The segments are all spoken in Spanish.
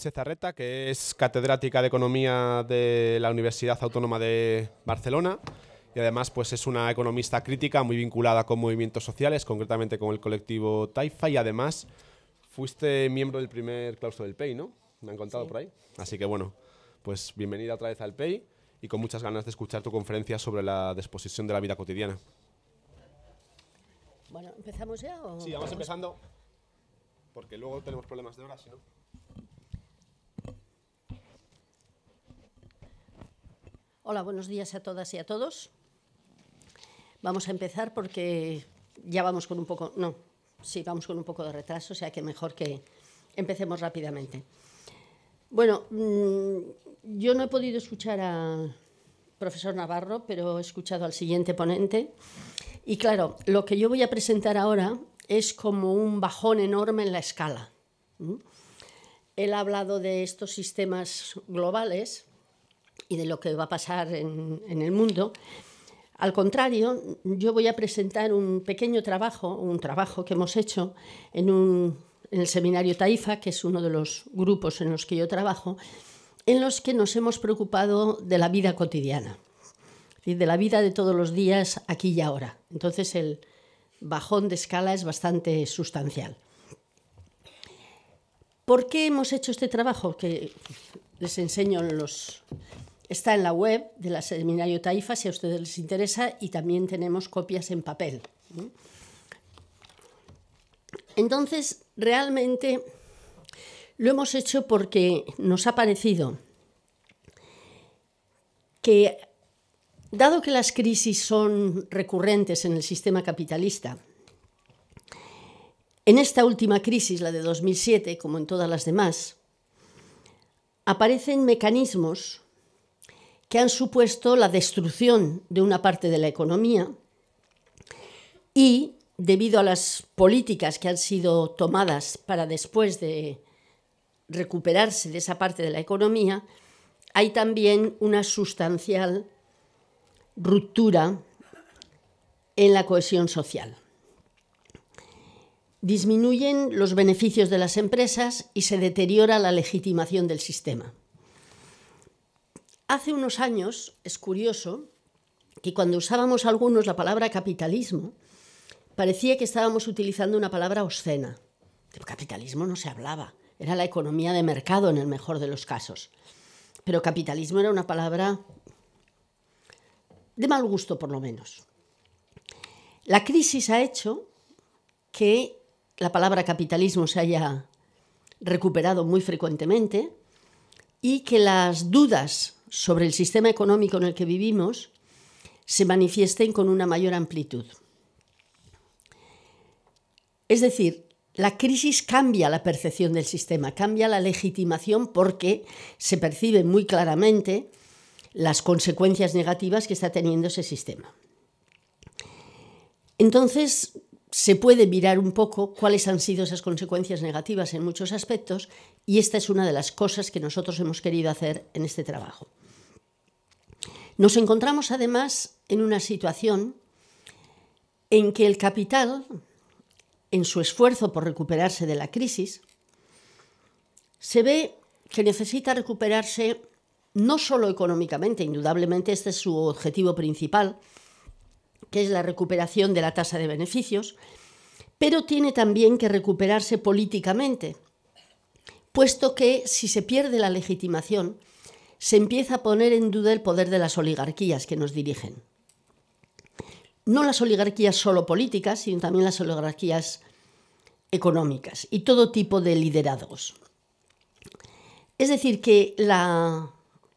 Chezarreta, que es catedrática de Economía de la Universidad Autónoma de Barcelona y además pues es una economista crítica muy vinculada con movimientos sociales, concretamente con el colectivo Taifa y además fuiste miembro del primer claustro del PEI, ¿no? Me han contado por ahí. Así que bueno, pues bienvenida otra vez al PEI y con muchas ganas de escuchar tu conferencia sobre la disposición de la vida cotidiana. Bueno, ¿empezamos ya? O sí, vamos, empezando, porque luego tenemos problemas de hora, no. Hola, buenos días a todas y a todos. Vamos a empezar porque ya vamos con un poco, no, sí, vamos con un poco de retraso, o sea que mejor que empecemos rápidamente. Bueno, mm, yo no he podido escuchar al profesor Navarro, pero he escuchado al siguiente ponente. Y claro, lo que yo voy a presentar ahora es como un bajón enorme en la escala. Él ha hablado de estos sistemas globales y de lo que va a pasar en, el mundo. Al contrario, yo voy a presentar un pequeño trabajo, un trabajo que hemos hecho en, el seminario Taifa, que es uno de los grupos en los que yo trabajo, en los que nos hemos preocupado de la vida cotidiana, de la vida de todos los días aquí y ahora. Entonces el bajón de escala es bastante sustancial. ¿Por qué hemos hecho este trabajo? Que les enseño los Está en la web de la Seminario Taifa si a ustedes les interesa y también tenemos copias en papel. Entonces, realmente lo hemos hecho porque nos ha parecido que, dado que las crisis son recurrentes en el sistema capitalista, en esta última crisis, la de 2007, como en todas las demás, aparecen mecanismos que han supuesto la destrucción de una parte de la economía y debido a las políticas que han sido tomadas para después de recuperarse de esa parte de la economía, hay también una sustancial ruptura en la cohesión social. Disminuyen los beneficios de las empresas y se deteriora la legitimación del sistema. Hace unos años, es curioso, que cuando usábamos algunos la palabra capitalismo, parecía que estábamos utilizando una palabra obscena. De capitalismo no se hablaba, era la economía de mercado en el mejor de los casos. Pero capitalismo era una palabra de mal gusto, por lo menos. La crisis ha hecho que la palabra capitalismo se haya recuperado muy frecuentemente y que las dudas sobre el sistema económico en el que vivimos se manifiesten con una mayor amplitud. Es decir, la crisis cambia la percepción del sistema, cambia la legitimación porque se perciben muy claramente las consecuencias negativas que está teniendo ese sistema. Entonces, se puede mirar un poco cuáles han sido esas consecuencias negativas en muchos aspectos y esta es una de las cosas que nosotros hemos querido hacer en este trabajo. Nos encontramos además en una situación en que el capital, en su esfuerzo por recuperarse de la crisis, se ve que necesita recuperarse no solo económicamente, indudablemente este es su objetivo principal, que es la recuperación de la tasa de beneficios, pero tiene también que recuperarse políticamente, puesto que si se pierde la legitimación, se empieza a poner en duda el poder de las oligarquías que nos dirigen. No las oligarquías solo políticas, sino también las oligarquías económicas y todo tipo de liderazgos. Es decir, que la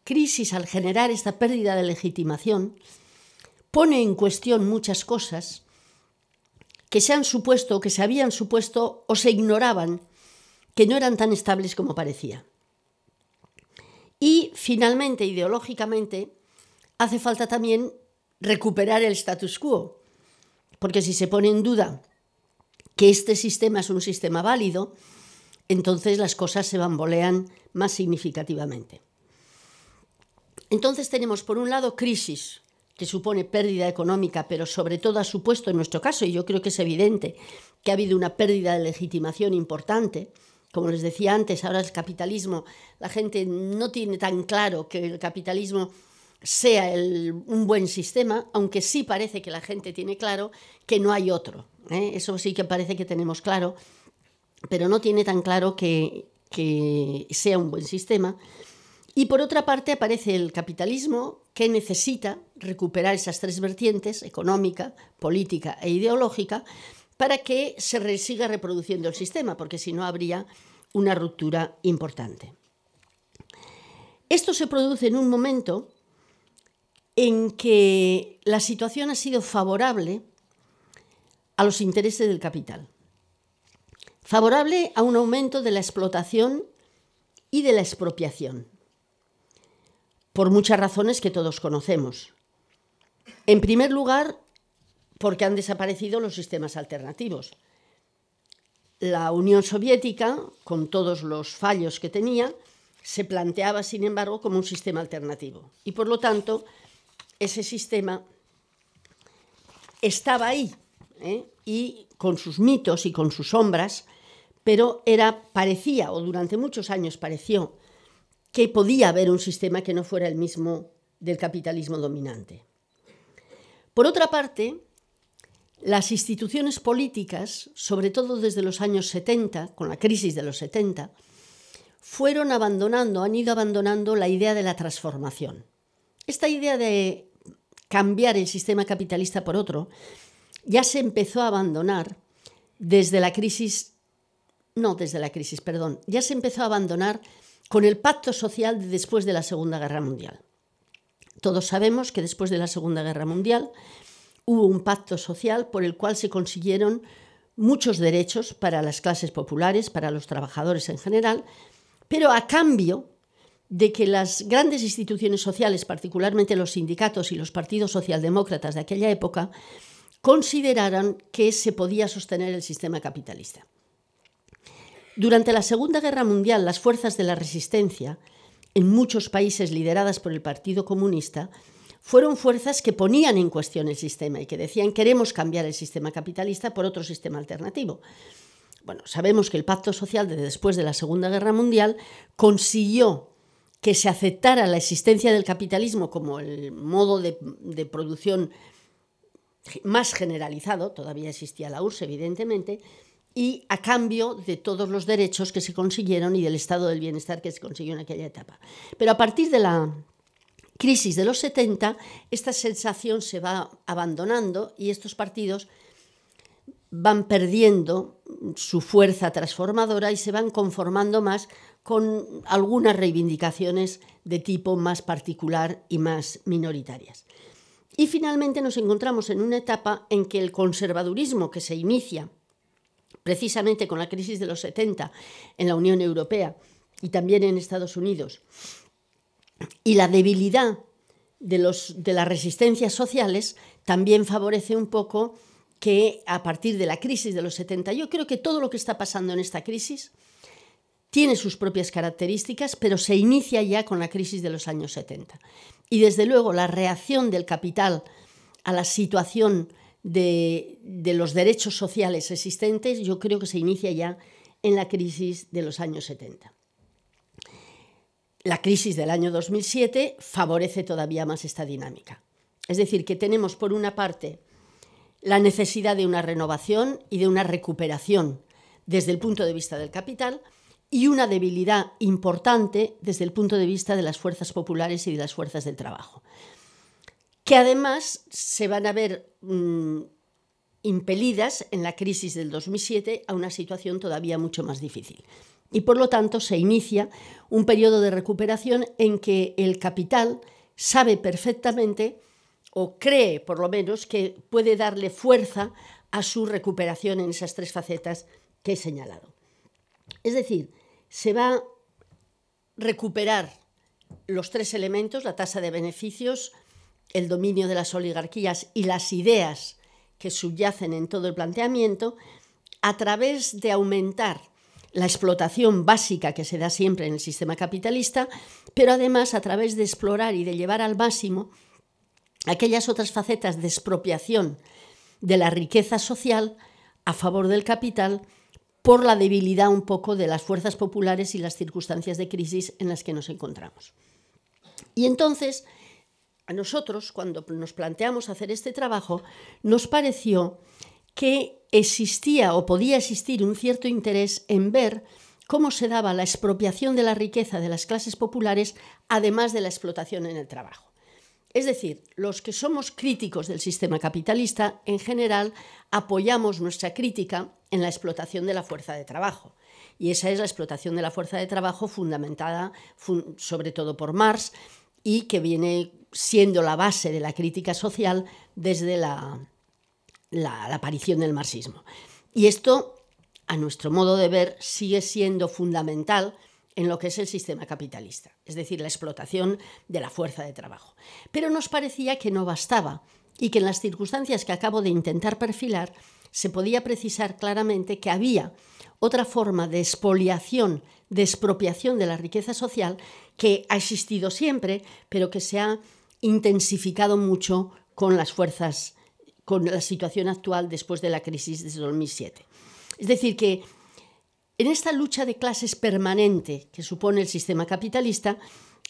crisis al generar esta pérdida de legitimación pone en cuestión muchas cosas que se han supuesto, que se habían supuesto o se ignoraban, que no eran tan estables como parecía. Y finalmente, ideológicamente, hace falta también recuperar el status quo, porque si se pone en duda que este sistema es un sistema válido, entonces las cosas se bambolean más significativamente. Entonces tenemos, por un lado, crisis, que supone pérdida económica, pero sobre todo ha supuesto en nuestro caso, y yo creo que es evidente, que ha habido una pérdida de legitimación importante, como les decía antes, ahora el capitalismo, la gente no tiene tan claro que el capitalismo sea un buen sistema, aunque sí parece que la gente tiene claro que no hay otro. ¿eh? Eso sí que parece que tenemos claro, pero no tiene tan claro que sea un buen sistema. Y por otra parte aparece el capitalismo que necesita recuperar esas tres vertientes, económica, política e ideológica, para que se siga reproduciendo el sistema, porque si no habría una ruptura importante. Esto se produce en un momento en que la situación ha sido favorable a los intereses del capital, favorable a un aumento de la explotación y de la expropiación, por muchas razones que todos conocemos. En primer lugar, porque han desaparecido los sistemas alternativos. La Unión Soviética, con todos los fallos que tenía, se planteaba, sin embargo, como un sistema alternativo. Y por lo tanto, ese sistema estaba ahí, ¿eh? y con sus mitos y con sus sombras, pero era, parecía, o durante muchos años pareció, que podía haber un sistema que no fuera el mismo del capitalismo dominante. Por otra parte, las instituciones políticas, sobre todo desde los años 70, con la crisis de los 70, fueron abandonando, han ido abandonando la idea de la transformación. Esta idea de cambiar el sistema capitalista por otro ya se empezó a abandonar desde la crisis, no desde la crisis, perdón, ya se empezó a abandonar con el pacto social después de la Segunda Guerra Mundial. Todos sabemos que después de la Segunda Guerra Mundial hubo un pacto social por el cual se consiguieron muchos derechos para las clases populares, para los trabajadores en general, pero a cambio de que las grandes instituciones sociales, particularmente los sindicatos y los partidos socialdemócratas de aquella época, consideraran que se podía sostener el sistema capitalista. Durante la Segunda Guerra Mundial, las fuerzas de la resistencia, en muchos países lideradas por el Partido Comunista, fueron fuerzas que ponían en cuestión el sistema y que decían queremos cambiar el sistema capitalista por otro sistema alternativo. Bueno, sabemos que el pacto social de después de la Segunda Guerra Mundial consiguió que se aceptara la existencia del capitalismo como el modo de, de producción más generalizado, todavía existía la URSS evidentemente, y a cambio de todos los derechos que se consiguieron y del estado del bienestar que se consiguió en aquella etapa. Pero a partir de la crisis de los 70, esta sensación se va abandonando y estos partidos van perdiendo su fuerza transformadora y se van conformando más con algunas reivindicaciones de tipo más particular y más minoritarias. Y finalmente nos encontramos en una etapa en que el conservadurismo que se inicia precisamente con la crisis de los 70 en la Unión Europea y también en Estados Unidos y la debilidad de, las resistencias sociales también favorece un poco que a partir de la crisis de los 70, yo creo que todo lo que está pasando en esta crisis tiene sus propias características, pero se inicia ya con la crisis de los años 70. Y desde luego la reacción del capital a la situación de, de los derechos sociales existentes, yo creo que se inicia ya en la crisis de los años 70 la crisis del año 2007 favorece todavía más esta dinámica. Es decir, que tenemos por una parte la necesidad de una renovación y de una recuperación desde el punto de vista del capital y una debilidad importante desde el punto de vista de las fuerzas populares y de las fuerzas del trabajo, que además se van a ver mm, impelidas en la crisis del 2007 a una situación todavía mucho más difícil y por lo tanto se inicia un periodo de recuperación en que el capital sabe perfectamente o cree por lo menos que puede darle fuerza a su recuperación en esas tres facetas que he señalado. Es decir, se va a recuperar los tres elementos, la tasa de beneficios, el dominio de las oligarquías y las ideas que subyacen en todo el planteamiento, a través de aumentar la explotación básica que se da siempre en el sistema capitalista, pero además a través de explorar y de llevar al máximo aquellas otras facetas de expropiación de la riqueza social a favor del capital por la debilidad un poco de las fuerzas populares y las circunstancias de crisis en las que nos encontramos. Y entonces, a nosotros, cuando nos planteamos hacer este trabajo, nos pareció que existía o podía existir un cierto interés en ver cómo se daba la expropiación de la riqueza de las clases populares, además de la explotación en el trabajo. Es decir, los que somos críticos del sistema capitalista, en general, apoyamos nuestra crítica en la explotación de la fuerza de trabajo. Y esa es la explotación de la fuerza de trabajo fundamentada sobre todo por Marx y que viene siendo la base de la crítica social desde la, la, aparición del marxismo. Y esto, a nuestro modo de ver, sigue siendo fundamental en lo que es el sistema capitalista, es decir, la explotación de la fuerza de trabajo. Pero nos parecía que no bastaba y que en las circunstancias que acabo de intentar perfilar, se podía precisar claramente que había otra forma de expoliación, de expropiación de la riqueza social que ha existido siempre, pero que se ha intensificado mucho con las fuerzas con la situación actual después de la crisis de 2007. Es decir, que en esta lucha de clases permanente que supone el sistema capitalista,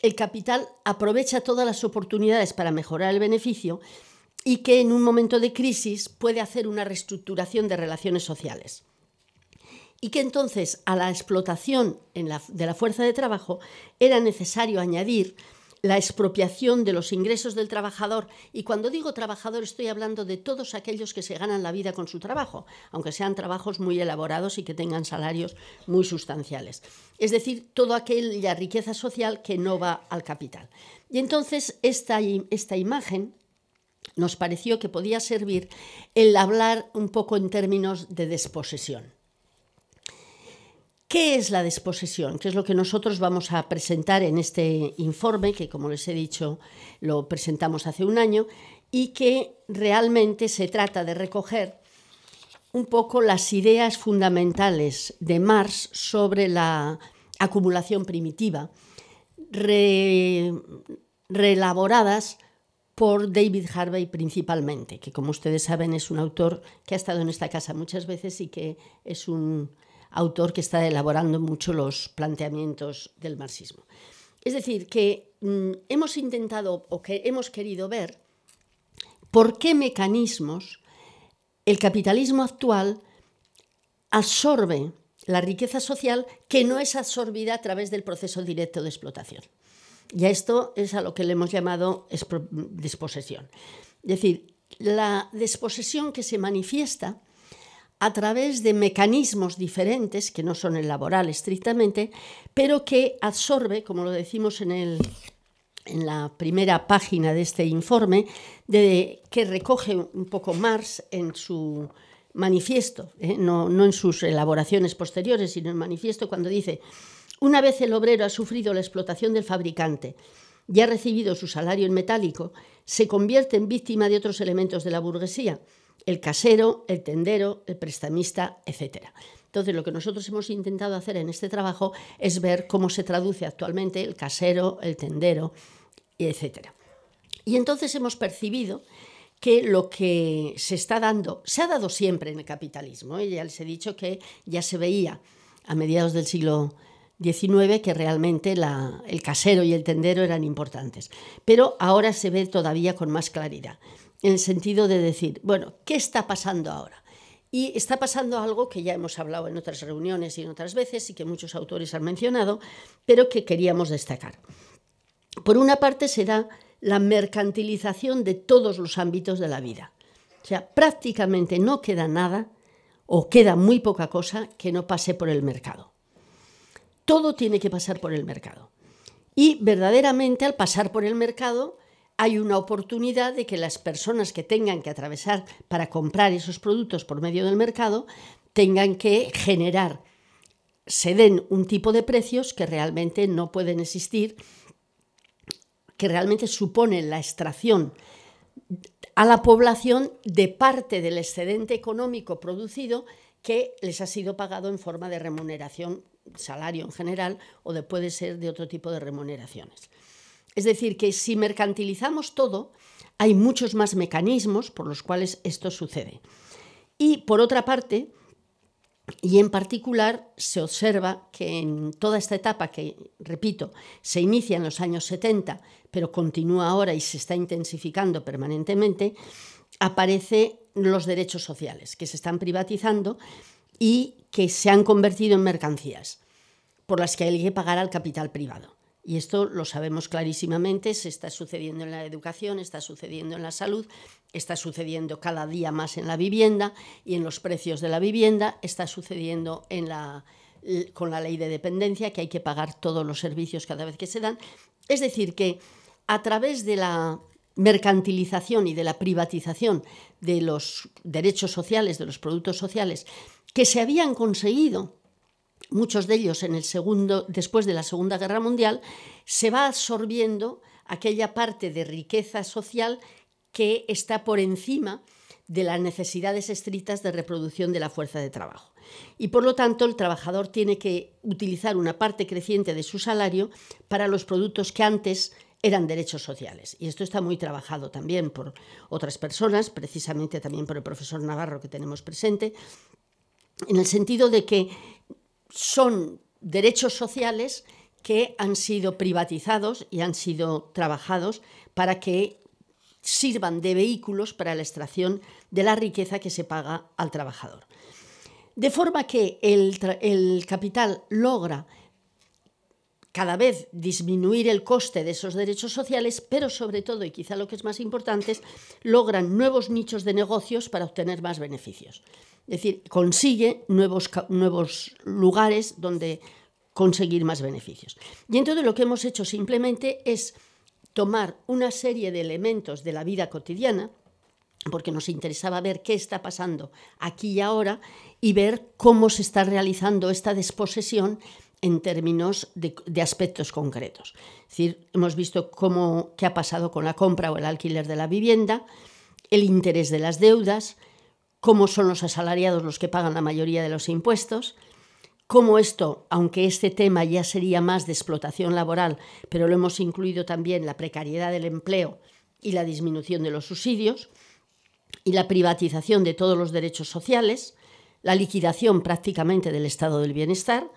el capital aprovecha todas las oportunidades para mejorar el beneficio y que en un momento de crisis puede hacer una reestructuración de relaciones sociales. Y que entonces a la explotación de la fuerza de trabajo era necesario añadir la expropiación de los ingresos del trabajador, y cuando digo trabajador estoy hablando de todos aquellos que se ganan la vida con su trabajo, aunque sean trabajos muy elaborados y que tengan salarios muy sustanciales. Es decir, toda aquella riqueza social que no va al capital. Y entonces esta, esta imagen nos pareció que podía servir el hablar un poco en términos de desposesión. ¿Qué es la desposesión? qué es lo que nosotros vamos a presentar en este informe, que como les he dicho lo presentamos hace un año, y que realmente se trata de recoger un poco las ideas fundamentales de Marx sobre la acumulación primitiva, reelaboradas por David Harvey principalmente, que como ustedes saben es un autor que ha estado en esta casa muchas veces y que es un autor que está elaborando mucho los planteamientos del marxismo. Es decir, que mm, hemos intentado o que hemos querido ver por qué mecanismos el capitalismo actual absorbe la riqueza social que no es absorbida a través del proceso directo de explotación. Y a esto es a lo que le hemos llamado desposesión. Es decir, la desposesión que se manifiesta a través de mecanismos diferentes, que no son el laboral estrictamente, pero que absorbe, como lo decimos en, en la primera página de este informe, de, que recoge un poco Marx en su manifiesto, ¿eh? no, no en sus elaboraciones posteriores, sino en el manifiesto, cuando dice, una vez el obrero ha sufrido la explotación del fabricante, y ha recibido su salario en metálico, se convierte en víctima de otros elementos de la burguesía, el casero, el tendero, el prestamista, etc. Entonces, lo que nosotros hemos intentado hacer en este trabajo es ver cómo se traduce actualmente el casero, el tendero, etc. Y entonces hemos percibido que lo que se está dando, se ha dado siempre en el capitalismo, y ¿eh? ya les he dicho que ya se veía a mediados del siglo XIX que realmente el casero y el tendero eran importantes, pero ahora se ve todavía con más claridad en el sentido de decir, bueno, ¿qué está pasando ahora? Y está pasando algo que ya hemos hablado en otras reuniones y en otras veces y que muchos autores han mencionado, pero que queríamos destacar. Por una parte será la mercantilización de todos los ámbitos de la vida. O sea, prácticamente no queda nada o queda muy poca cosa que no pase por el mercado. Todo tiene que pasar por el mercado. Y verdaderamente al pasar por el mercado hay una oportunidad de que las personas que tengan que atravesar para comprar esos productos por medio del mercado tengan que generar, se den un tipo de precios que realmente no pueden existir, que realmente suponen la extracción a la población de parte del excedente económico producido que les ha sido pagado en forma de remuneración, salario en general, o de, puede ser de otro tipo de remuneraciones. Es decir, que si mercantilizamos todo, hay muchos más mecanismos por los cuales esto sucede. Y por otra parte, y en particular se observa que en toda esta etapa que, repito, se inicia en los años 70, pero continúa ahora y se está intensificando permanentemente, aparecen los derechos sociales, que se están privatizando y que se han convertido en mercancías por las que hay que pagar al capital privado. Y esto lo sabemos clarísimamente, se está sucediendo en la educación, está sucediendo en la salud, está sucediendo cada día más en la vivienda y en los precios de la vivienda, está sucediendo con la ley de dependencia, que hay que pagar todos los servicios cada vez que se dan. Es decir, que a través de la mercantilización y de la privatización de los derechos sociales, de los productos sociales, que se habían conseguido muchos de ellos en el segundo, después de la Segunda Guerra Mundial, se va absorbiendo aquella parte de riqueza social que está por encima de las necesidades estrictas de reproducción de la fuerza de trabajo. Y por lo tanto, el trabajador tiene que utilizar una parte creciente de su salario para los productos que antes eran derechos sociales. Y esto está muy trabajado también por otras personas, precisamente también por el profesor Navarro que tenemos presente, en el sentido de que son derechos sociales que han sido privatizados y han sido trabajados para que sirvan de vehículos para la extracción de la riqueza que se paga al trabajador. De forma que el, capital logra cada vez disminuir el coste de esos derechos sociales, pero sobre todo, y quizá lo que es más importante, es, logran nuevos nichos de negocios para obtener más beneficios. Es decir, consigue nuevos, nuevos lugares donde conseguir más beneficios. Y entonces lo que hemos hecho simplemente es tomar una serie de elementos de la vida cotidiana, porque nos interesaba ver qué está pasando aquí y ahora y ver cómo se está realizando esta desposesión en términos de, aspectos concretos. Es decir, hemos visto qué ha pasado con la compra o el alquiler de la vivienda, el interés de las deudas, cómo son los asalariados los que pagan la mayoría de los impuestos, cómo esto, aunque este tema ya sería más de explotación laboral, pero lo hemos incluido también la precariedad del empleo y la disminución de los subsidios, y la privatización de todos los derechos sociales, la liquidación prácticamente del estado del bienestar,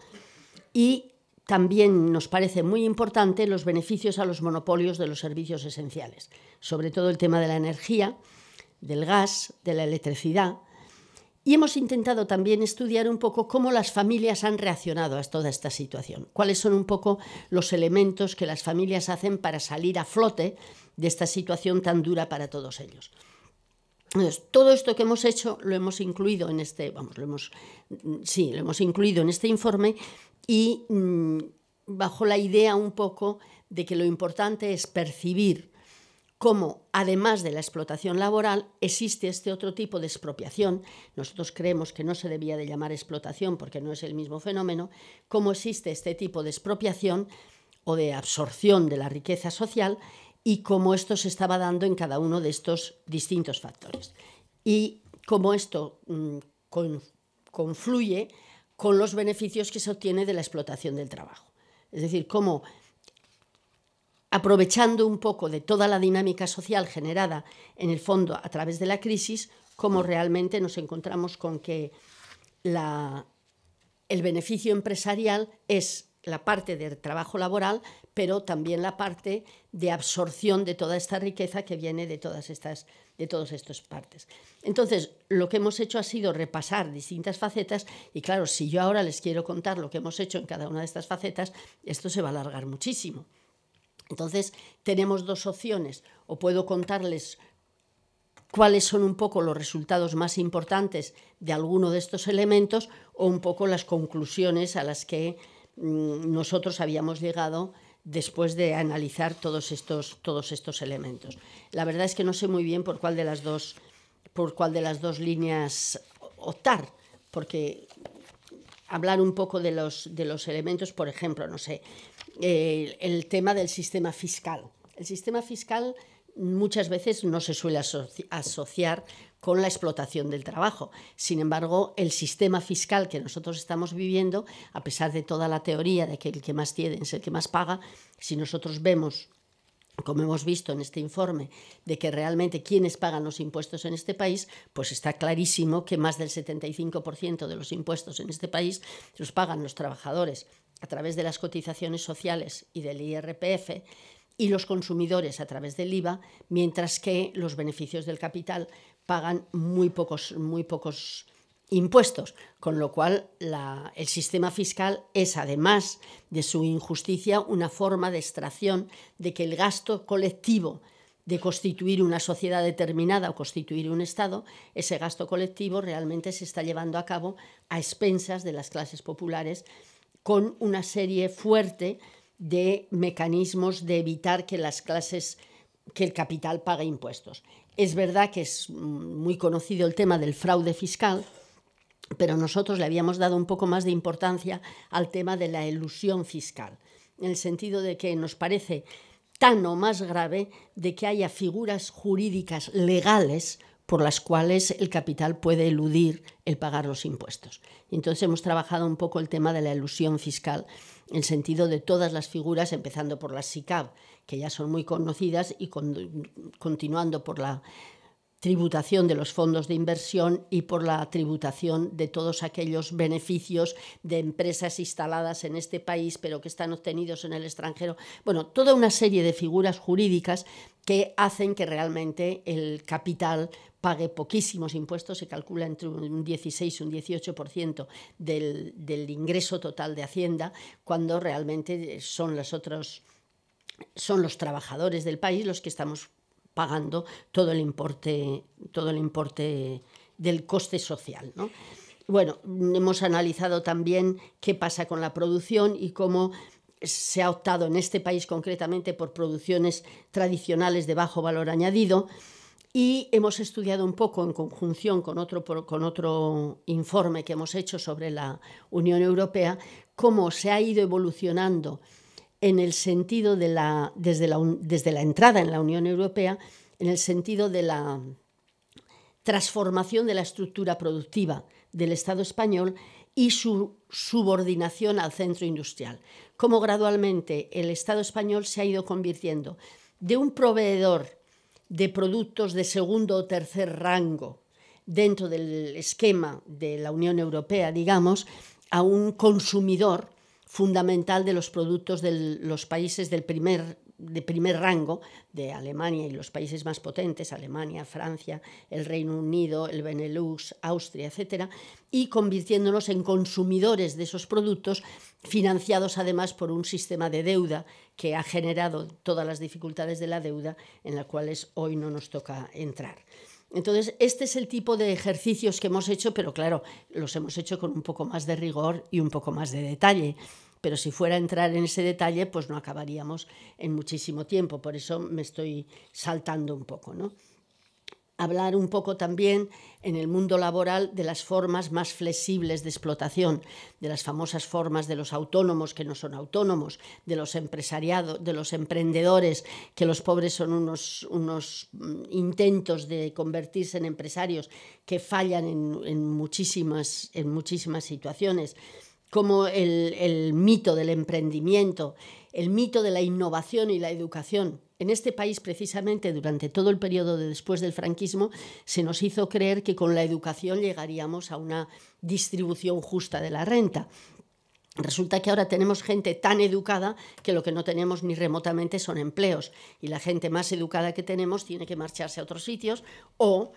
y también nos parece muy importante los beneficios a los monopolios de los servicios esenciales, sobre todo el tema de la energía, del gas, de la electricidad, y hemos intentado también estudiar un poco cómo las familias han reaccionado a toda esta situación, cuáles son un poco los elementos que las familias hacen para salir a flote de esta situación tan dura para todos ellos. todo esto que hemos hecho lo hemos incluido en este, vamos, lo hemos, lo hemos incluido en este informe y mm, bajo la idea un poco de que lo importante es percibir cómo, además de la explotación laboral, existe este otro tipo de expropiación, nosotros creemos que no se debía de llamar explotación porque no es el mismo fenómeno, cómo existe este tipo de expropiación o de absorción de la riqueza social y cómo esto se estaba dando en cada uno de estos distintos factores. Y cómo esto mm, confluye con los beneficios que se obtiene de la explotación del trabajo. Es decir, cómo aprovechando un poco de toda la dinámica social generada en el fondo a través de la crisis, como realmente nos encontramos con que el beneficio empresarial es la parte del trabajo laboral, pero también la parte de absorción de toda esta riqueza que viene de todas estas de todas estas partes. Entonces, lo que hemos hecho ha sido repasar distintas facetas y claro, si yo ahora les quiero contar lo que hemos hecho en cada una de estas facetas, esto se va a alargar muchísimo. Entonces, tenemos dos opciones. O puedo contarles cuáles son un poco los resultados más importantes de alguno de estos elementos o un poco las conclusiones a las que mm, nosotros habíamos llegado después de analizar todos estos, todos estos elementos. La verdad es que no sé muy bien por cuál de las dos, por cuál de las dos líneas optar, porque hablar un poco de los, de los elementos, por ejemplo, no sé, el tema del sistema fiscal. El sistema fiscal muchas veces no se suele asociar con la explotación del trabajo. Sin embargo, el sistema fiscal que nosotros estamos viviendo, a pesar de toda la teoría de que el que más tiene es el que más paga, si nosotros vemos como hemos visto en este informe, de que realmente quienes pagan los impuestos en este país, pues está clarísimo que más del 75% de los impuestos en este país los pagan los trabajadores a través de las cotizaciones sociales y del IRPF y los consumidores a través del IVA, mientras que los beneficios del capital pagan muy pocos, muy pocos impuestos, con lo cual el sistema fiscal es, además de su injusticia, una forma de extracción de que el gasto colectivo de constituir una sociedad determinada o constituir un Estado, ese gasto colectivo realmente se está llevando a cabo a expensas de las clases populares con una serie fuerte de mecanismos de evitar que las clases, que el capital pague impuestos. Es verdad que es muy conocido el tema del fraude fiscal, pero nosotros le habíamos dado un poco más de importancia al tema de la elusión fiscal, en el sentido de que nos parece tan o más grave de que haya figuras jurídicas legales por las cuales el capital puede eludir el pagar los impuestos. Entonces hemos trabajado un poco el tema de la elusión fiscal, en el sentido de todas las figuras, empezando por las SICAV, que ya son muy conocidas, y continuando por la tributación de los fondos de inversión y por la tributación de todos aquellos beneficios de empresas instaladas en este país, pero que están obtenidos en el extranjero. Bueno, toda una serie de figuras jurídicas que hacen que realmente el capital pague poquísimos impuestos, se calcula entre un 16 y un 18% del, del ingreso total de Hacienda, cuando realmente son los otros son los trabajadores del país los que estamos pagando todo el importe, todo el importe del coste social. Bueno, hemos analizado también qué pasa con la producción y cómo se ha optado en este país concretamente por producciones tradicionales de bajo valor añadido y hemos estudiado un poco en conjunción con otro, con otro informe que hemos hecho sobre la Unión Europea cómo se ha ido evolucionando en el sentido de la, desde, la, desde la entrada en la Unión Europea, en el sentido de la transformación de la estructura productiva del Estado español y su subordinación al centro industrial. Cómo gradualmente el Estado español se ha ido convirtiendo de un proveedor de productos de segundo o tercer rango dentro del esquema de la Unión Europea, digamos, a un consumidor fundamental de los productos de los países del primer de primer rango de Alemania y los países más potentes, Alemania, Francia, el Reino Unido, el Benelux, Austria, etc., y convirtiéndonos en consumidores de esos productos, financiados además por un sistema de deuda que ha generado todas las dificultades de la deuda en las cuales hoy no nos toca entrar. Entonces, este es el tipo de ejercicios que hemos hecho, pero claro, los hemos hecho con un poco más de rigor y un poco más de detalle pero si fuera a entrar en ese detalle, pues no acabaríamos en muchísimo tiempo, por eso me estoy saltando un poco, ¿no? hablar un poco también en el mundo laboral de las formas más flexibles de explotación, de las famosas formas de los autónomos que no son autónomos, de los empresariados, de los emprendedores, que los pobres son unos, unos mm, intentos de convertirse en empresarios que fallan en, muchísimas, en muchísimas situaciones como el, mito del emprendimiento, el mito de la innovación y la educación. En este país, precisamente, durante todo el periodo de después del franquismo, se nos hizo creer que con la educación llegaríamos a una distribución justa de la renta. Resulta que ahora tenemos gente tan educada que lo que no tenemos ni remotamente son empleos y la gente más educada que tenemos tiene que marcharse a otros sitios o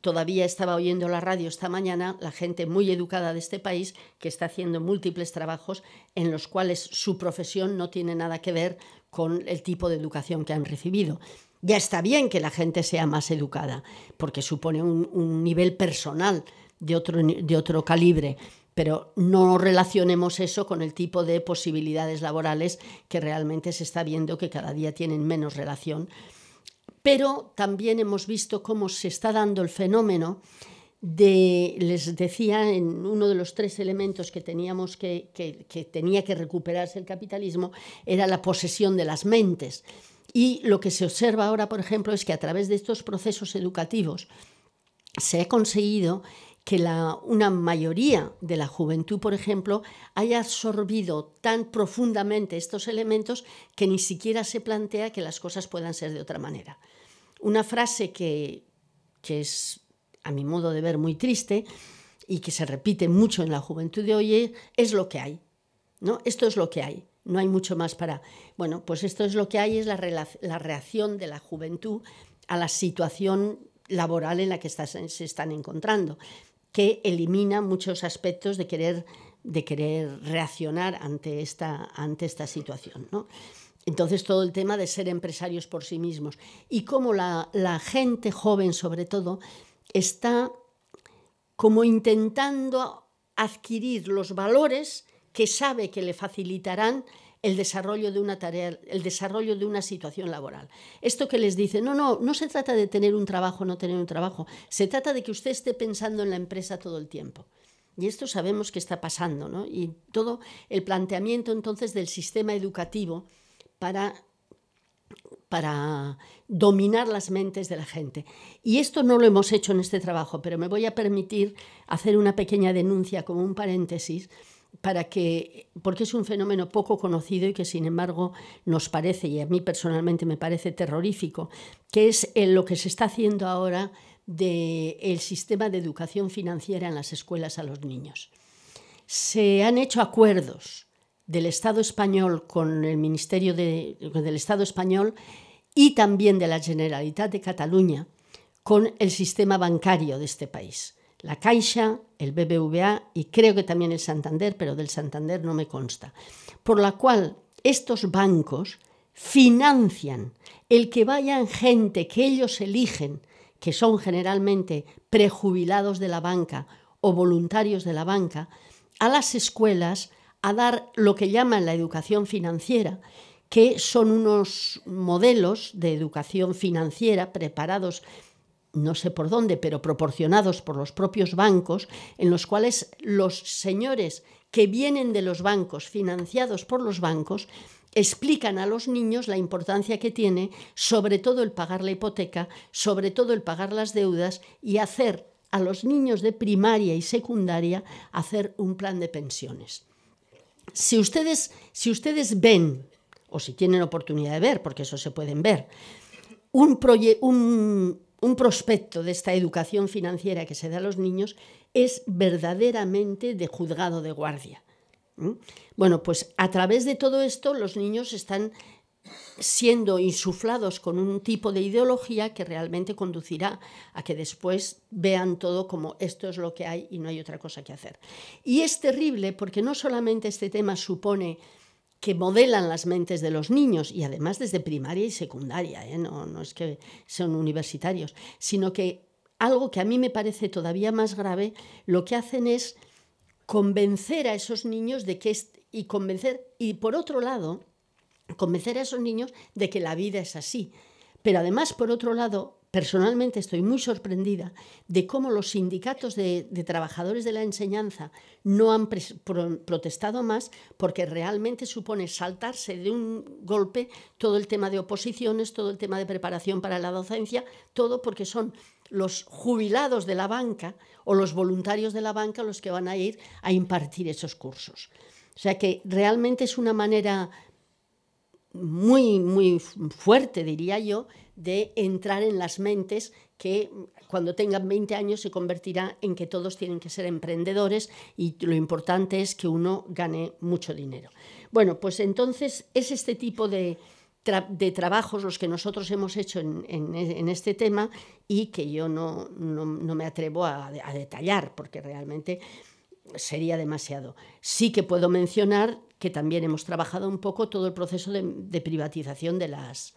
todavía estaba oyendo la radio esta mañana, la gente muy educada de este país que está haciendo múltiples trabajos en los cuales su profesión no tiene nada que ver con el tipo de educación que han recibido. Ya está bien que la gente sea más educada, porque supone un, nivel personal de otro, de otro calibre, pero no relacionemos eso con el tipo de posibilidades laborales que realmente se está viendo que cada día tienen menos relación pero también hemos visto cómo se está dando el fenómeno de, les decía, en uno de los tres elementos que teníamos que, que tenía que recuperarse el capitalismo era la posesión de las mentes. Y lo que se observa ahora, por ejemplo, es que a través de estos procesos educativos se ha conseguido que la, una mayoría de la juventud, por ejemplo, haya absorbido tan profundamente estos elementos que ni siquiera se plantea que las cosas puedan ser de otra manera. Una frase que, que es, a mi modo de ver, muy triste y que se repite mucho en la juventud de hoy es lo que hay. ¿no? Esto es lo que hay no hay mucho más para... Bueno, pues esto es lo que hay, es la, reacción de la juventud a la situación laboral en la que se están encontrando que elimina muchos aspectos de querer, de querer reaccionar ante esta, ante esta situación. Entonces todo el tema de ser empresarios por sí mismos y cómo la, la gente joven sobre todo está como intentando adquirir los valores que sabe que le facilitarán el desarrollo de una tarea, el desarrollo de una situación laboral. Esto que les dice, no, no, no se trata de tener un trabajo o no tener un trabajo, se trata de que usted esté pensando en la empresa todo el tiempo. Y esto sabemos que está pasando, ¿no? Y todo el planteamiento entonces del sistema educativo para para dominar las mentes de la gente. Y esto no lo hemos hecho en este trabajo, pero me voy a permitir hacer una pequeña denuncia como un paréntesis para que, porque es un fenómeno poco conocido y que sin embargo nos parece, y a mí personalmente me parece terrorífico, que es lo que se está haciendo ahora del sistema de educación financiera en las escuelas a los niños. Se han hecho acuerdos del Estado español con el Ministerio del Estado español y también de la Generalitat de Cataluña con el sistema bancario de este país la Caixa, el BBVA y creo que también el Santander, pero del Santander no me consta, por la cual estos bancos financian el que vayan gente que ellos eligen, que son generalmente prejubilados de la banca o voluntarios de la banca, a las escuelas a dar lo que llaman la educación financiera, que son unos modelos de educación financiera preparados no sé por dónde, pero proporcionados por los propios bancos, en los cuales los señores que vienen de los bancos, financiados por los bancos, explican a los niños la importancia que tiene, sobre todo el pagar la hipoteca, sobre todo el pagar las deudas y hacer a los niños de primaria y secundaria hacer un plan de pensiones. Si ustedes, si ustedes ven, o si tienen oportunidad de ver, porque eso se pueden ver, un, un, un prospecto de esta educación financiera que se da a los niños es verdaderamente de juzgado de guardia. Bueno, pues a través de todo esto los niños están siendo insuflados con un tipo de ideología que realmente conducirá a que después vean todo como esto es lo que hay y no hay otra cosa que hacer. Y es terrible porque no solamente este tema supone que modelan las mentes de los niños, y además desde primaria y secundaria, ¿eh? no, no es que son universitarios, sino que algo que a mí me parece todavía más grave, lo que hacen es convencer a esos niños de que es, y convencer, y por otro lado, convencer a esos niños de que la vida es así. Pero además, por otro lado, personalmente estoy muy sorprendida de cómo los sindicatos de, trabajadores de la enseñanza no han protestado más porque realmente supone saltarse de un golpe todo el tema de oposiciones, todo el tema de preparación para la docencia, todo porque son los jubilados de la banca o los voluntarios de la banca los que van a ir a impartir esos cursos. O sea que realmente es una manera muy, muy fuerte, diría yo, de entrar en las mentes que cuando tengan 20 años se convertirá en que todos tienen que ser emprendedores y lo importante es que uno gane mucho dinero. Bueno, pues entonces es este tipo de, trabajos los que nosotros hemos hecho en, este tema y que yo no, me atrevo a, detallar porque realmente sería demasiado. Sí que puedo mencionar que también hemos trabajado un poco todo el proceso de, de privatización de las,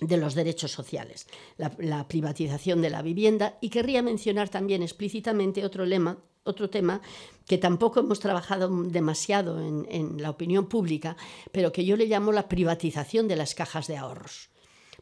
de los derechos sociales, la, privatización de la vivienda y querría mencionar también explícitamente otro lema, otro tema que tampoco hemos trabajado demasiado en la opinión pública, pero que yo le llamo la privatización de las cajas de ahorros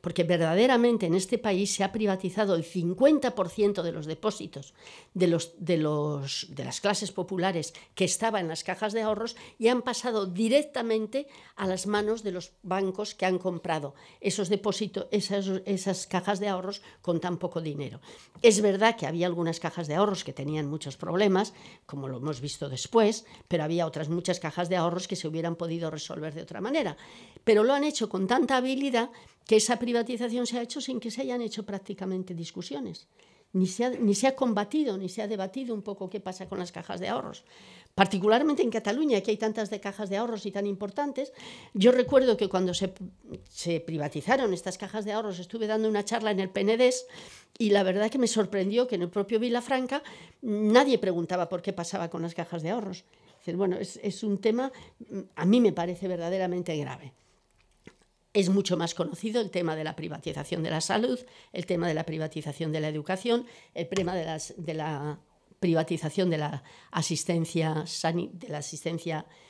porque verdaderamente en este país se ha privatizado el 50% de los depósitos de, los, de, los, de las clases populares que estaban en las cajas de ahorros y han pasado directamente a las manos de los bancos que han comprado esos depósitos, esas, esas cajas de ahorros con tan poco dinero. Es verdad que había algunas cajas de ahorros que tenían muchos problemas, como lo hemos visto después, pero había otras muchas cajas de ahorros que se hubieran podido resolver de otra manera. Pero lo han hecho con tanta habilidad que esa privatización se ha hecho sin que se hayan hecho prácticamente discusiones. Ni se, ha, ni se ha combatido, ni se ha debatido un poco qué pasa con las cajas de ahorros. Particularmente en Cataluña, que hay tantas de cajas de ahorros y tan importantes. Yo recuerdo que cuando se, privatizaron estas cajas de ahorros estuve dando una charla en el PNDES y la verdad que me sorprendió que en el propio Vilafranca nadie preguntaba por qué pasaba con las cajas de ahorros. bueno, es un tema, a mí me parece verdaderamente grave. Es mucho más conocido el tema de la privatización de la salud, el tema de la privatización de la educación, el tema de, la privatización de la asistencia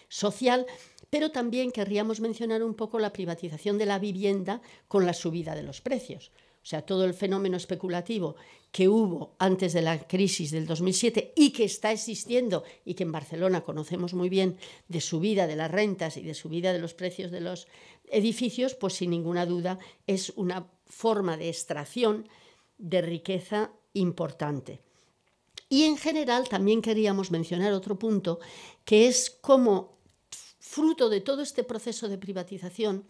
social, pero también querríamos mencionar un poco la privatización de la vivienda con la subida de los precios. O sea, todo el fenómeno especulativo que hubo antes de la crisis del 2007 y que está existiendo y que en Barcelona conocemos muy bien de subida de las rentas y de subida de los precios de los edificios, pues sin ninguna duda es una forma de extracción de riqueza importante. Y en general también queríamos mencionar otro punto, que es como fruto de todo este proceso de privatización,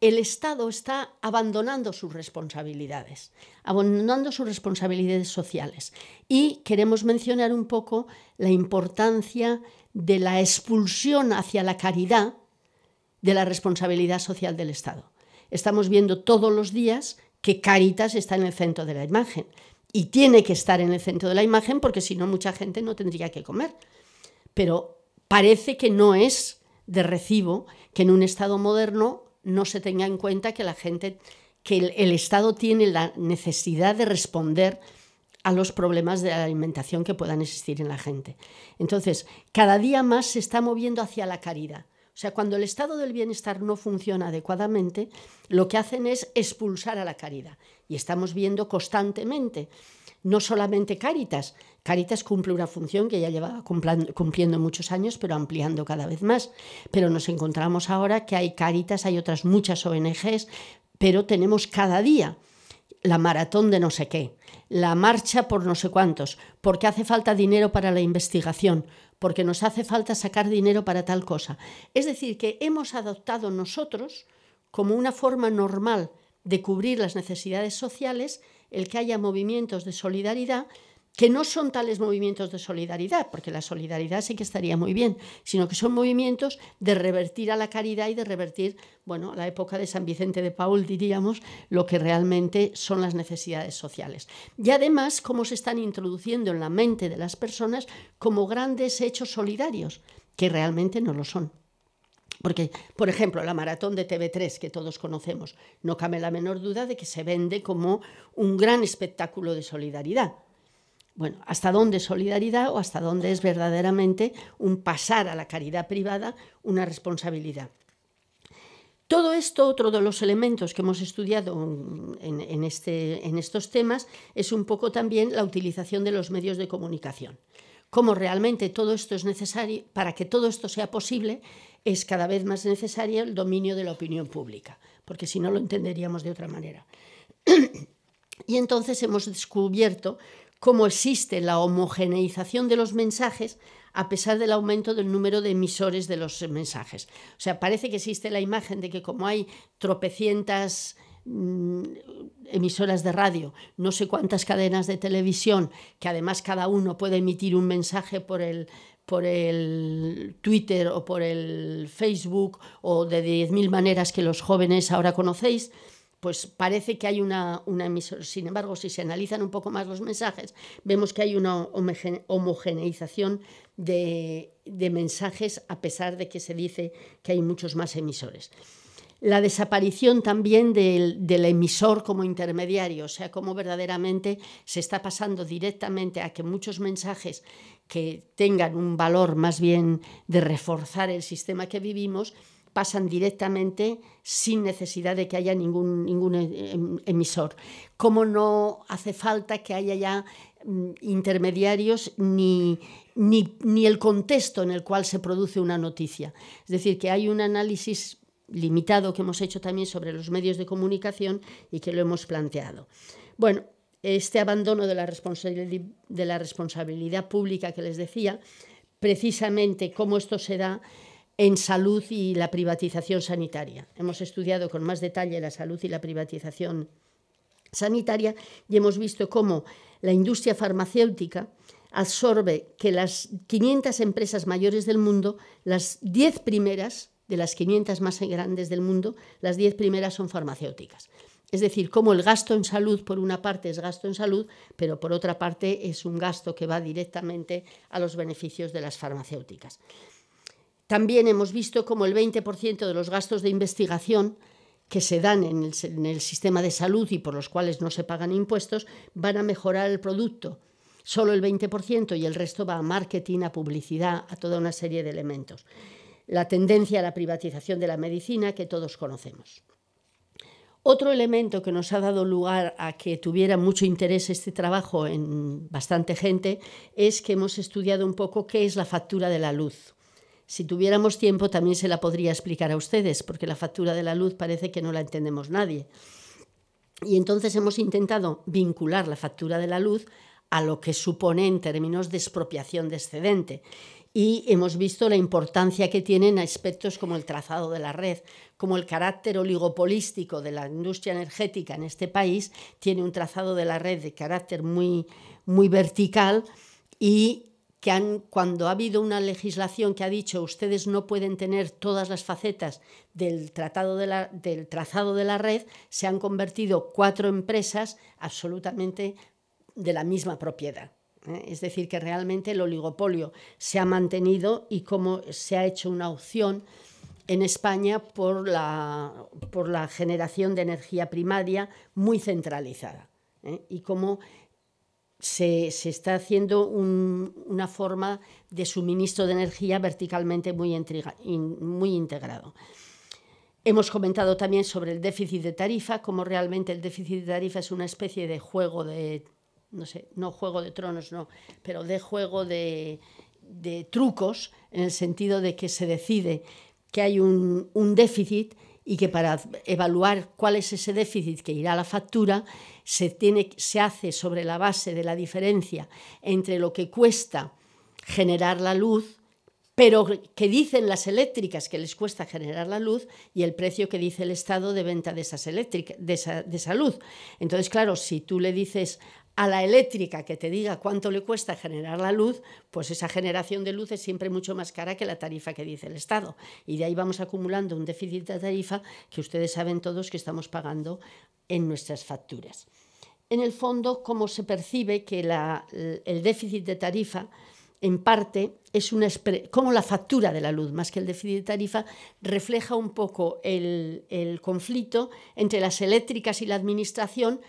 el Estado está abandonando sus responsabilidades, abandonando sus responsabilidades sociales. Y queremos mencionar un poco la importancia de la expulsión hacia la caridad de la responsabilidad social del Estado. Estamos viendo todos los días que Caritas está en el centro de la imagen y tiene que estar en el centro de la imagen porque si no mucha gente no tendría que comer. Pero parece que no es de recibo que en un Estado moderno no se tenga en cuenta que la gente, que el, Estado tiene la necesidad de responder a los problemas de alimentación que puedan existir en la gente. Entonces, cada día más se está moviendo hacia la caridad. O sea, cuando el estado del bienestar no funciona adecuadamente, lo que hacen es expulsar a la caridad. Y estamos viendo constantemente, no solamente Cáritas, Caritas cumple una función que ya llevaba cumpliendo muchos años, pero ampliando cada vez más. Pero nos encontramos ahora que hay Caritas, hay otras muchas ONGs, pero tenemos cada día la maratón de no sé qué, la marcha por no sé cuántos, porque hace falta dinero para la investigación, porque nos hace falta sacar dinero para tal cosa. Es decir, que hemos adoptado nosotros como una forma normal de cubrir las necesidades sociales el que haya movimientos de solidaridad que no son tales movimientos de solidaridad, porque la solidaridad sí que estaría muy bien, sino que son movimientos de revertir a la caridad y de revertir, bueno, la época de San Vicente de Paul, diríamos, lo que realmente son las necesidades sociales. Y además, cómo se están introduciendo en la mente de las personas como grandes hechos solidarios, que realmente no lo son. Porque, por ejemplo, la maratón de TV3 que todos conocemos, no cabe la menor duda de que se vende como un gran espectáculo de solidaridad bueno, ¿hasta dónde es solidaridad o hasta dónde es verdaderamente un pasar a la caridad privada una responsabilidad? Todo esto, otro de los elementos que hemos estudiado en, este, en estos temas, es un poco también la utilización de los medios de comunicación cómo realmente todo esto es necesario, para que todo esto sea posible, es cada vez más necesario el dominio de la opinión pública, porque si no lo entenderíamos de otra manera. y entonces hemos descubierto cómo existe la homogeneización de los mensajes a pesar del aumento del número de emisores de los mensajes. O sea, parece que existe la imagen de que como hay tropecientas mm, emisoras de radio, no sé cuántas cadenas de televisión, que además cada uno puede emitir un mensaje por el, por el Twitter o por el Facebook o de 10.000 maneras que los jóvenes ahora conocéis, pues parece que hay una, una emisora. Sin embargo, si se analizan un poco más los mensajes, vemos que hay una homogeneización de, mensajes a pesar de que se dice que hay muchos más emisores la desaparición también del, del, emisor como intermediario, o sea, cómo verdaderamente se está pasando directamente a que muchos mensajes que tengan un valor más bien de reforzar el sistema que vivimos, pasan directamente sin necesidad de que haya ningún, em, em, emisor. ¿Cómo no hace falta que haya ya mm, intermediarios ni, ni, el contexto en el cual se produce una noticia. Es decir, que hay un análisis limitado que hemos hecho también sobre los medios de comunicación y que lo hemos planteado. Bueno, este abandono de la, de la responsabilidad pública que les decía, precisamente cómo esto se da en salud y la privatización sanitaria. Hemos estudiado con más detalle la salud y la privatización sanitaria y hemos visto cómo la industria farmacéutica absorbe que las 500 empresas mayores del mundo, las 10 primeras, de las 500 más grandes del mundo, las 10 primeras son farmacéuticas. Es decir, cómo el gasto en salud, por una parte es gasto en salud, pero por otra parte es un gasto que va directamente a los beneficios de las farmacéuticas. También hemos visto cómo el 20% de los gastos de investigación que se dan en el, sistema de salud y por los cuales no se pagan impuestos van a mejorar el producto. Solo el 20% y el resto va a marketing, a publicidad, a toda una serie de elementos. La tendencia a la privatización de la medicina que todos conocemos. Otro elemento que nos ha dado lugar a que tuviera mucho interés este trabajo en bastante gente es que hemos estudiado un poco qué es la factura de la luz. Si tuviéramos tiempo también se la podría explicar a ustedes, porque la factura de la luz parece que no la entendemos nadie. Y entonces hemos intentado vincular la factura de la luz a lo que supone en términos de expropiación de excedente. Y hemos visto la importancia que tienen aspectos como el trazado de la red, como el carácter oligopolístico de la industria energética en este país, tiene un trazado de la red de carácter muy, muy vertical y que cuando ha habido una legislación que ha dicho ustedes no pueden tener todas las facetas del, tratado del trazado de la red, se han convertido cuatro empresas absolutamente de la misma propiedad. ¿eh? Es decir, que realmente el oligopolio se ha mantenido y como se ha hecho una opción en España por la, por la generación de energía primaria muy centralizada. ¿eh? Y como se, está haciendo una forma de suministro de energía verticalmente muy, muy integrado. Hemos comentado también sobre el déficit de tarifa, como realmente el déficit de tarifa es una especie de juego de, no sé, no juego de tronos, no, pero de juego de, trucos, en el sentido de que se decide que hay un déficit y que para evaluar cuál es ese déficit que irá a la factura, se, tiene, se hace sobre la base de la diferencia entre lo que cuesta generar la luz, pero que dicen las eléctricas que les cuesta generar la luz y el precio que dice el Estado de venta de, esa, de esa luz. Entonces, claro, si tú le dices a la eléctrica que te diga cuánto le cuesta generar la luz, pues esa generación de luz es siempre mucho más cara que la tarifa que dice el Estado. Y de ahí vamos acumulando un déficit de tarifa que ustedes saben todos que estamos pagando en nuestras facturas. En el fondo, cómo se percibe que el déficit de tarifa en parte es una como la factura de la luz, más que el déficit de tarifa, refleja un poco el conflicto entre las eléctricas y la administración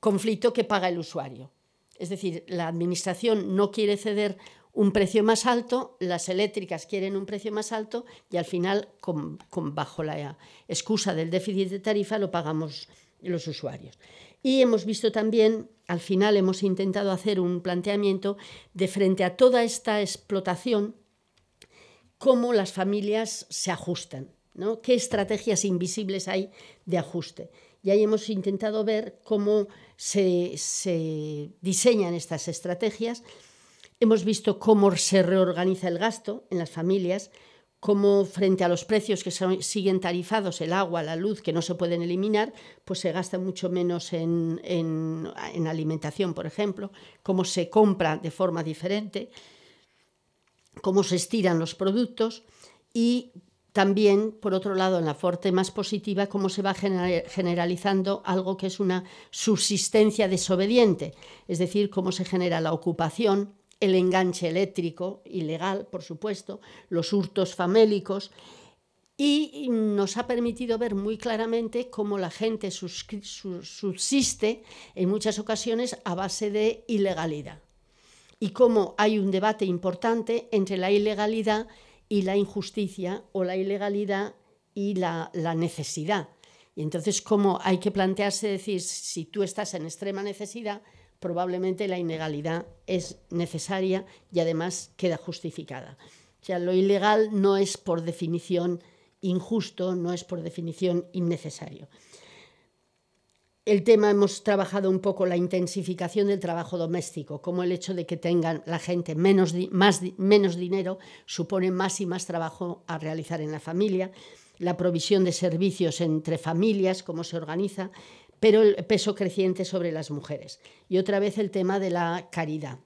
conflicto que paga el usuario. Es decir, la administración no quiere ceder un precio más alto, las eléctricas quieren un precio más alto y al final, con, bajo la excusa del déficit de tarifa, lo pagamos los usuarios. Y hemos visto también, al final hemos intentado hacer un planteamiento de frente a toda esta explotación, cómo las familias se ajustan, ¿no? qué estrategias invisibles hay de ajuste. Y ahí hemos intentado ver cómo se, diseñan estas estrategias. Hemos visto cómo se reorganiza el gasto en las familias, cómo frente a los precios que siguen tarifados, el agua, la luz, que no se pueden eliminar, pues se gasta mucho menos en, en alimentación, por ejemplo, cómo se compra de forma diferente, cómo se estiran los productos y también, por otro lado, en la fuerte más positiva, cómo se va generalizando algo que es una subsistencia desobediente, es decir, cómo se genera la ocupación, el enganche eléctrico, ilegal, por supuesto, los hurtos famélicos, y nos ha permitido ver muy claramente cómo la gente subsiste en muchas ocasiones a base de ilegalidad, y cómo hay un debate importante entre la ilegalidad y la injusticia o la ilegalidad y la, necesidad. Y entonces, cómo hay que plantearse decir, si tú estás en extrema necesidad, probablemente la ilegalidad es necesaria y además queda justificada. O sea, lo ilegal no es por definición injusto, no es por definición innecesario el tema hemos trabajado un poco la intensificación del trabajo doméstico, como el hecho de que tengan la gente menos, más, menos dinero supone más y más trabajo a realizar en la familia, la provisión de servicios entre familias, cómo se organiza, pero el peso creciente sobre las mujeres. Y otra vez el tema de la caridad,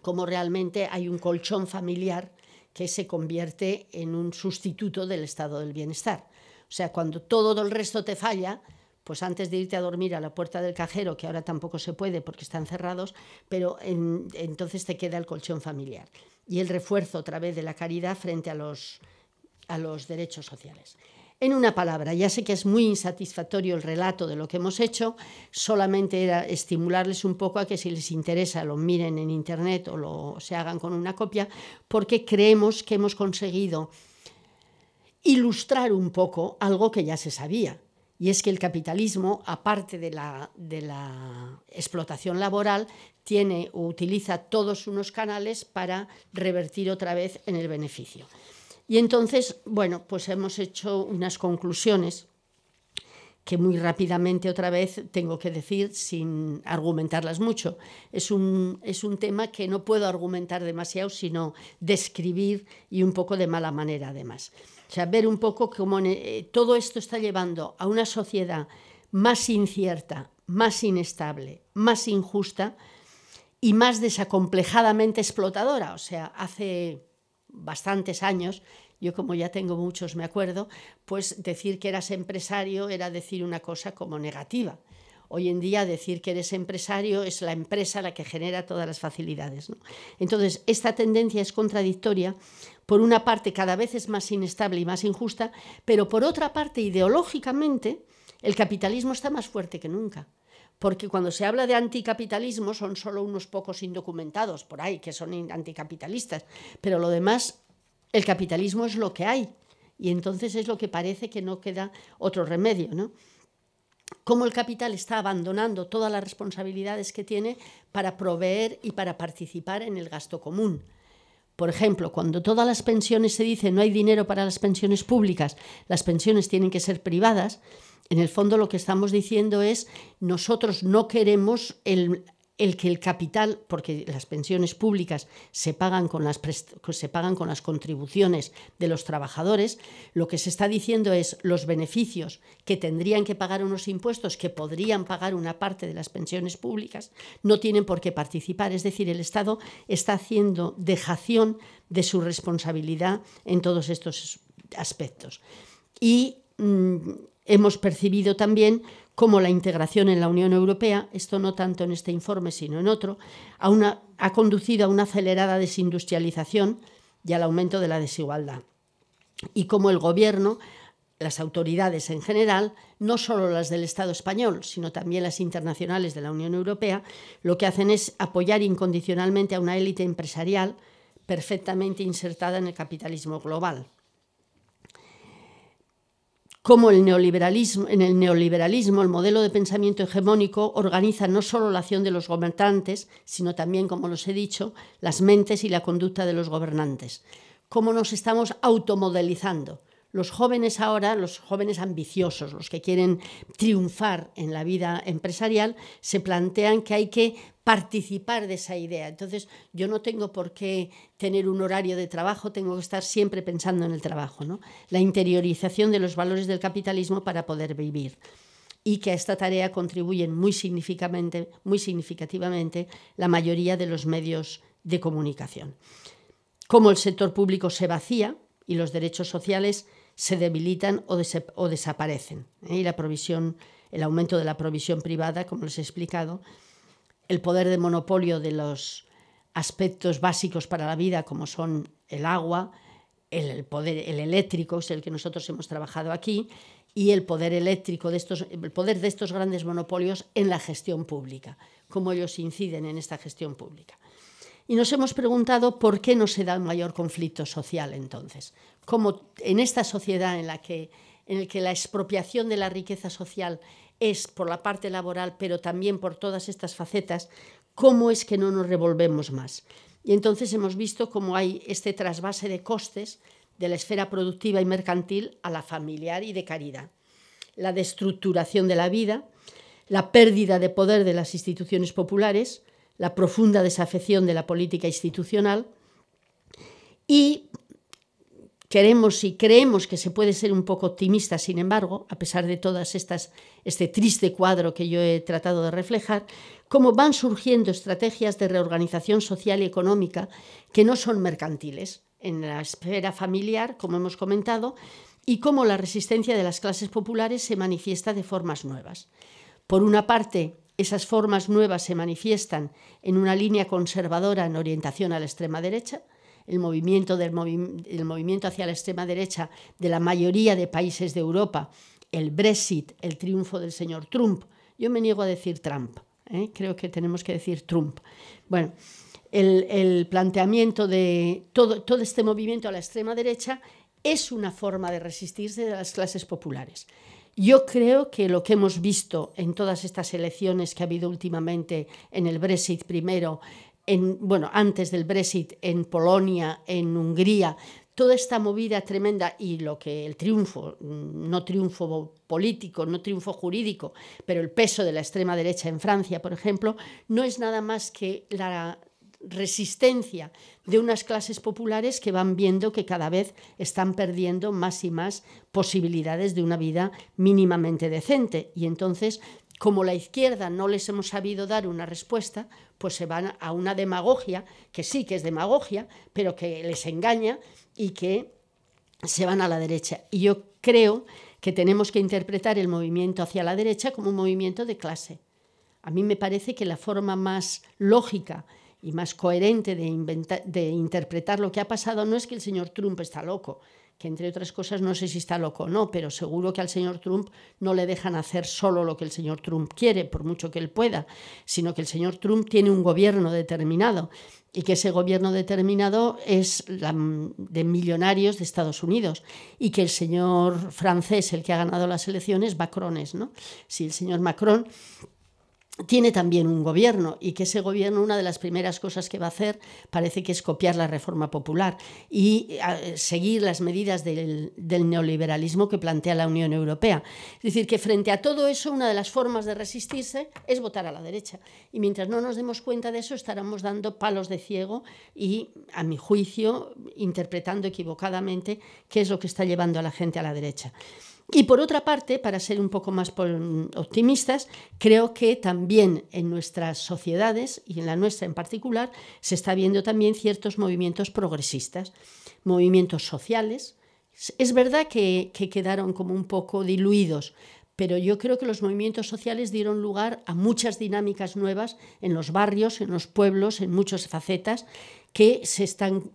como realmente hay un colchón familiar que se convierte en un sustituto del estado del bienestar. O sea, cuando todo el resto te falla, pues antes de irte a dormir a la puerta del cajero, que ahora tampoco se puede porque están cerrados, pero entonces te queda el colchón familiar. Y el refuerzo otra vez de la caridad frente a los, a los derechos sociales. En una palabra, ya sé que es muy insatisfactorio el relato de lo que hemos hecho, solamente era estimularles un poco a que si les interesa lo miren en internet o lo se hagan con una copia, porque creemos que hemos conseguido ilustrar un poco algo que ya se sabía, y es que el capitalismo, aparte de la, explotación laboral, tiene o utiliza todos unos canales para revertir otra vez en el beneficio. Y entonces, bueno, pues hemos hecho unas conclusiones que muy rápidamente otra vez tengo que decir sin argumentarlas mucho. es un tema que no puedo argumentar demasiado, sino describir y un poco de mala manera además. O sea, ver un poco cómo eh, todo esto está llevando a una sociedad más incierta, más inestable, más injusta y más desacomplejadamente explotadora. O sea, hace bastantes años, yo como ya tengo muchos, me acuerdo, pues decir que eras empresario era decir una cosa como negativa. Hoy en día decir que eres empresario es la empresa la que genera todas las facilidades. Entonces, esta tendencia es contradictoria. Por una parte, cada vez es más inestable y más injusta, pero por otra parte, ideológicamente, el capitalismo está más fuerte que nunca porque cuando se habla de anticapitalismo son solo unos pocos indocumentados por ahí que son anticapitalistas, pero lo demás, el capitalismo es lo que hay y entonces es lo que parece que no queda otro remedio, ¿no? cómo el capital está abandonando todas las responsabilidades que tiene para proveer y para participar en el gasto común. Por ejemplo, cuando todas las pensiones se dice no hay dinero para las pensiones públicas, las pensiones tienen que ser privadas, en el fondo lo que estamos diciendo es nosotros no queremos el, el que el capital, porque las pensiones públicas se pagan, con las se pagan con las contribuciones de los trabajadores, lo que se está diciendo es los beneficios que tendrían que pagar unos impuestos que podrían pagar una parte de las pensiones públicas no tienen por qué participar, es decir, el Estado está haciendo dejación de su responsabilidad en todos estos aspectos. Y mm, hemos percibido también como la integración en la Unión Europea, esto no tanto en este informe sino en otro, ha conducido a una acelerada desindustrialización y al aumento de la desigualdad. Y como el Gobierno, las autoridades en general, no solo las del Estado español, sino también las internacionales de la Unión Europea, lo que hacen es apoyar incondicionalmente a una élite empresarial perfectamente insertada en el capitalismo global cómo en el neoliberalismo el modelo de pensamiento hegemónico organiza no solo la acción de los gobernantes, sino también, como los he dicho, las mentes y la conducta de los gobernantes. Cómo nos estamos automodelizando los jóvenes ahora, los jóvenes ambiciosos, los que quieren triunfar en la vida empresarial, se plantean que hay que participar de esa idea. Entonces, yo no tengo por qué tener un horario de trabajo, tengo que estar siempre pensando en el trabajo, ¿no? La interiorización de los valores del capitalismo para poder vivir y que a esta tarea contribuyen muy significativamente, muy significativamente la mayoría de los medios de comunicación. Como el sector público se vacía y los derechos sociales se debilitan o, desaparecen. ¿eh? Y la provisión, el aumento de la provisión privada, como les he explicado, el poder de monopolio de los aspectos básicos para la vida, como son el agua, el, poder, el eléctrico, es el que nosotros hemos trabajado aquí, y el poder eléctrico de estos, el poder de estos grandes monopolios en la gestión pública, cómo ellos inciden en esta gestión pública y nos hemos preguntado por qué no se da mayor conflicto social entonces. Como en esta sociedad en la que, en el que la expropiación de la riqueza social es por la parte laboral, pero también por todas estas facetas, ¿cómo es que no nos revolvemos más? Y entonces hemos visto cómo hay este trasvase de costes de la esfera productiva y mercantil a la familiar y de caridad, la destructuración de la vida, la pérdida de poder de las instituciones populares, la profunda desafección de la política institucional y queremos y creemos que se puede ser un poco optimista, sin embargo, a pesar de todas estas este triste cuadro que yo he tratado de reflejar, cómo van surgiendo estrategias de reorganización social y económica que no son mercantiles en la esfera familiar, como hemos comentado, y cómo la resistencia de las clases populares se manifiesta de formas nuevas. Por una parte, esas formas nuevas se manifiestan en una línea conservadora en orientación a la extrema derecha, el movimiento, del movimiento hacia la extrema derecha de la mayoría de países de Europa, el Brexit, el triunfo del señor Trump. Yo me niego a decir Trump, ¿eh? creo que tenemos que decir Trump. Bueno, el, planteamiento de todo este movimiento a la extrema derecha es una forma de resistirse de las clases populares. Yo creo que lo que hemos visto en todas estas elecciones que ha habido últimamente, en el Brexit primero, en, bueno, antes del Brexit, en Polonia, en Hungría, toda esta movida tremenda y lo que el triunfo, mm, no triunfo político, no triunfo jurídico, pero el peso de la extrema derecha en Francia, por ejemplo, no es nada más que la resistencia de unas clases populares que van viendo que cada vez están perdiendo más y más posibilidades de una vida mínimamente decente. Y entonces, como la izquierda no les hemos sabido dar una respuesta, pues se van a una demagogia, que sí que es demagogia, pero que les engaña y que se van a la derecha. Y yo creo que tenemos que interpretar el movimiento hacia la derecha como un movimiento de clase. A mí me parece que la forma más lógica y más coherente de, de interpretar lo que ha pasado no es que el señor Trump está loco, que entre otras cosas no sé si está loco o no, pero seguro que al señor Trump no le dejan hacer solo lo que el señor Trump quiere, por mucho que él pueda, sino que el señor Trump tiene un gobierno determinado y que ese gobierno determinado es la, mm, de millonarios de Estados Unidos y que el señor francés, el que ha ganado las elecciones, Macron es, ¿no? Si el señor Macron tiene también un gobierno y que ese gobierno una de las primeras cosas que va a hacer parece que es copiar la reforma popular y eh, seguir las medidas del, neoliberalismo que plantea la Unión Europea. Es decir, que frente a todo eso una de las formas de resistirse es votar a la derecha. Y mientras no nos demos cuenta de eso estaremos dando palos de ciego y, a mi juicio, interpretando equivocadamente qué es lo que está llevando a la gente a la derecha. Y por otra parte, para ser un poco más optimistas, creo que también en nuestras sociedades, y en la nuestra en particular, se está viendo también ciertos movimientos progresistas, movimientos sociales. Es verdad que, que quedaron como un poco diluidos, pero yo creo que los movimientos sociales dieron lugar a muchas dinámicas nuevas en los barrios, en los pueblos, en muchas facetas, que se están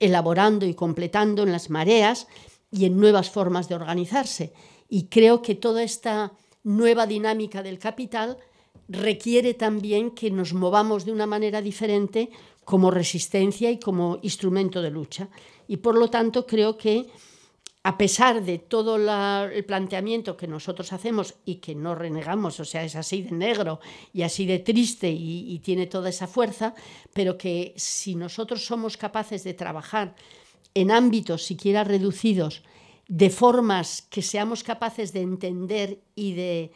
elaborando y completando en las mareas y en nuevas formas de organizarse. Y creo que toda esta nueva dinámica del capital requiere también que nos movamos de una manera diferente como resistencia y como instrumento de lucha. Y por lo tanto creo que a pesar de todo el planteamiento que nosotros hacemos y que no renegamos, o sea, es así de negro y así de triste y tiene toda esa fuerza, pero que si nosotros somos capaces de trabajar en ámbitos siquiera reducidos de formas que seamos capaces de entender y de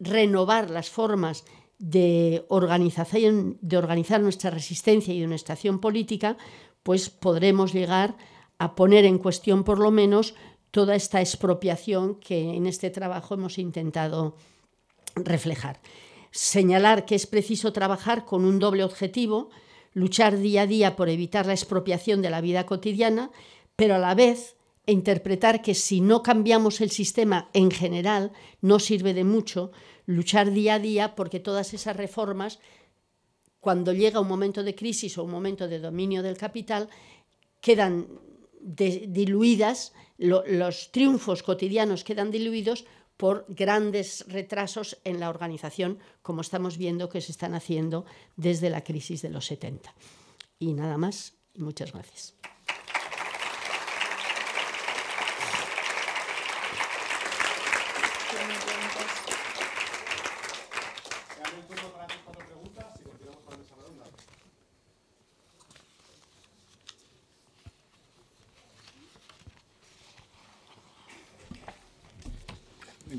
renovar las formas de, organización, de organizar nuestra resistencia y nuestra acción política, pues podremos llegar a poner en cuestión por lo menos toda esta expropiación que en este trabajo hemos intentado reflejar. Señalar que es preciso trabajar con un doble objetivo, luchar día a día por evitar la expropiación de la vida cotidiana, pero a la vez interpretar que si no cambiamos el sistema en general no sirve de mucho luchar día a día porque todas esas reformas, cuando llega un momento de crisis o un momento de dominio del capital, quedan diluidas, los triunfos cotidianos quedan diluidos por grandes retrasos en la organización, como estamos viendo que se están haciendo desde la crisis de los 70. Y nada más, y muchas gracias.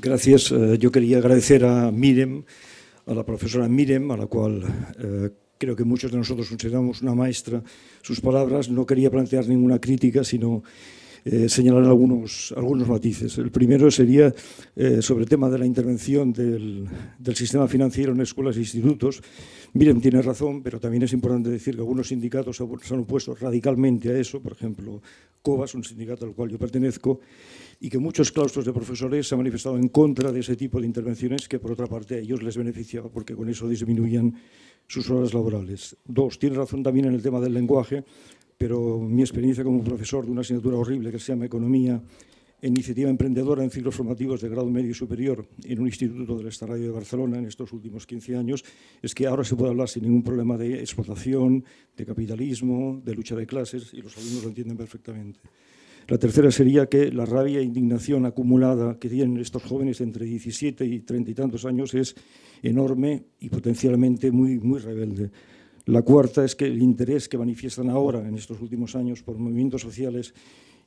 Gracias. Eh, yo quería agradecer a Mirem, a la profesora Mirem, a la cual eh, creo que muchos de nosotros consideramos una maestra, sus palabras. No quería plantear ninguna crítica, sino eh, señalar algunos, algunos matices. El primero sería eh, sobre el tema de la intervención del, del, sistema financiero en escuelas e institutos. Miren, tiene razón, pero también es importante decir que algunos sindicatos se han opuesto radicalmente a eso, por ejemplo, COBAS, un sindicato al cual yo pertenezco, y que muchos claustros de profesores se han manifestado en contra de ese tipo de intervenciones que, por otra parte, a ellos les beneficiaba porque con eso disminuían sus horas laborales. Dos, tiene razón también en el tema del lenguaje pero mi experiencia como profesor de una asignatura horrible que se llama Economía iniciativa emprendedora en ciclos formativos de grado medio y superior en un instituto del Estadio de Barcelona en estos últimos 15 años, es que ahora se puede hablar sin ningún problema de explotación, de capitalismo, de lucha de clases, y los alumnos lo entienden perfectamente. La tercera sería que la rabia e indignación acumulada que tienen estos jóvenes entre 17 y 30 y tantos años es enorme y potencialmente muy, muy rebelde. La cuarta es que el interés que manifiestan ahora, en estos últimos años, por movimientos sociales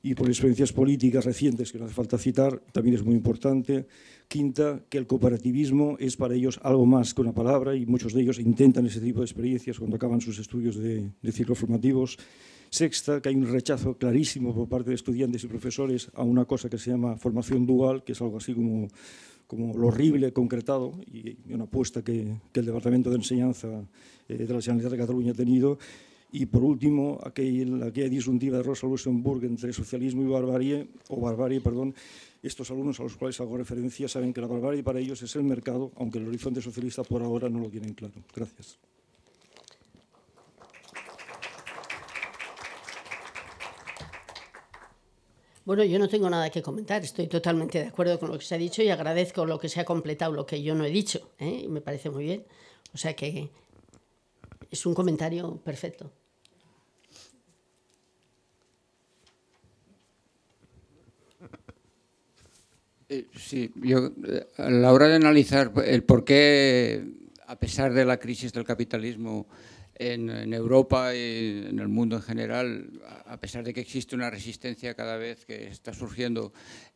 y por experiencias políticas recientes que no hace falta citar, también es muy importante. Quinta, que el cooperativismo es para ellos algo más que una palabra y muchos de ellos intentan ese tipo de experiencias cuando acaban sus estudios de, ciclo ciclos formativos. Sexta, que hay un rechazo clarísimo por parte de estudiantes y profesores a una cosa que se llama formación dual, que es algo así como, como lo horrible concretado y una apuesta que, el Departamento de Enseñanza eh, de la Generalitat de Cataluña ha tenido. Y por último, aquella, aquella disyuntiva de Rosa Luxemburg entre socialismo y barbarie, o barbarie, perdón, estos alumnos a los cuales hago referencia saben que la barbarie para ellos es el mercado, aunque el horizonte socialista por ahora no lo tienen claro. Gracias. Bueno, yo no tengo nada que comentar, estoy totalmente de acuerdo con lo que se ha dicho y agradezco lo que se ha completado, lo que yo no he dicho, ¿eh? y me parece muy bien. O sea que es un comentario perfecto. Eh, sí, yo eh, a la hora de analizar el por qué, a pesar de la crisis del capitalismo, en, Europa y en el mundo en general, a pesar de que existe una resistencia cada vez que está surgiendo,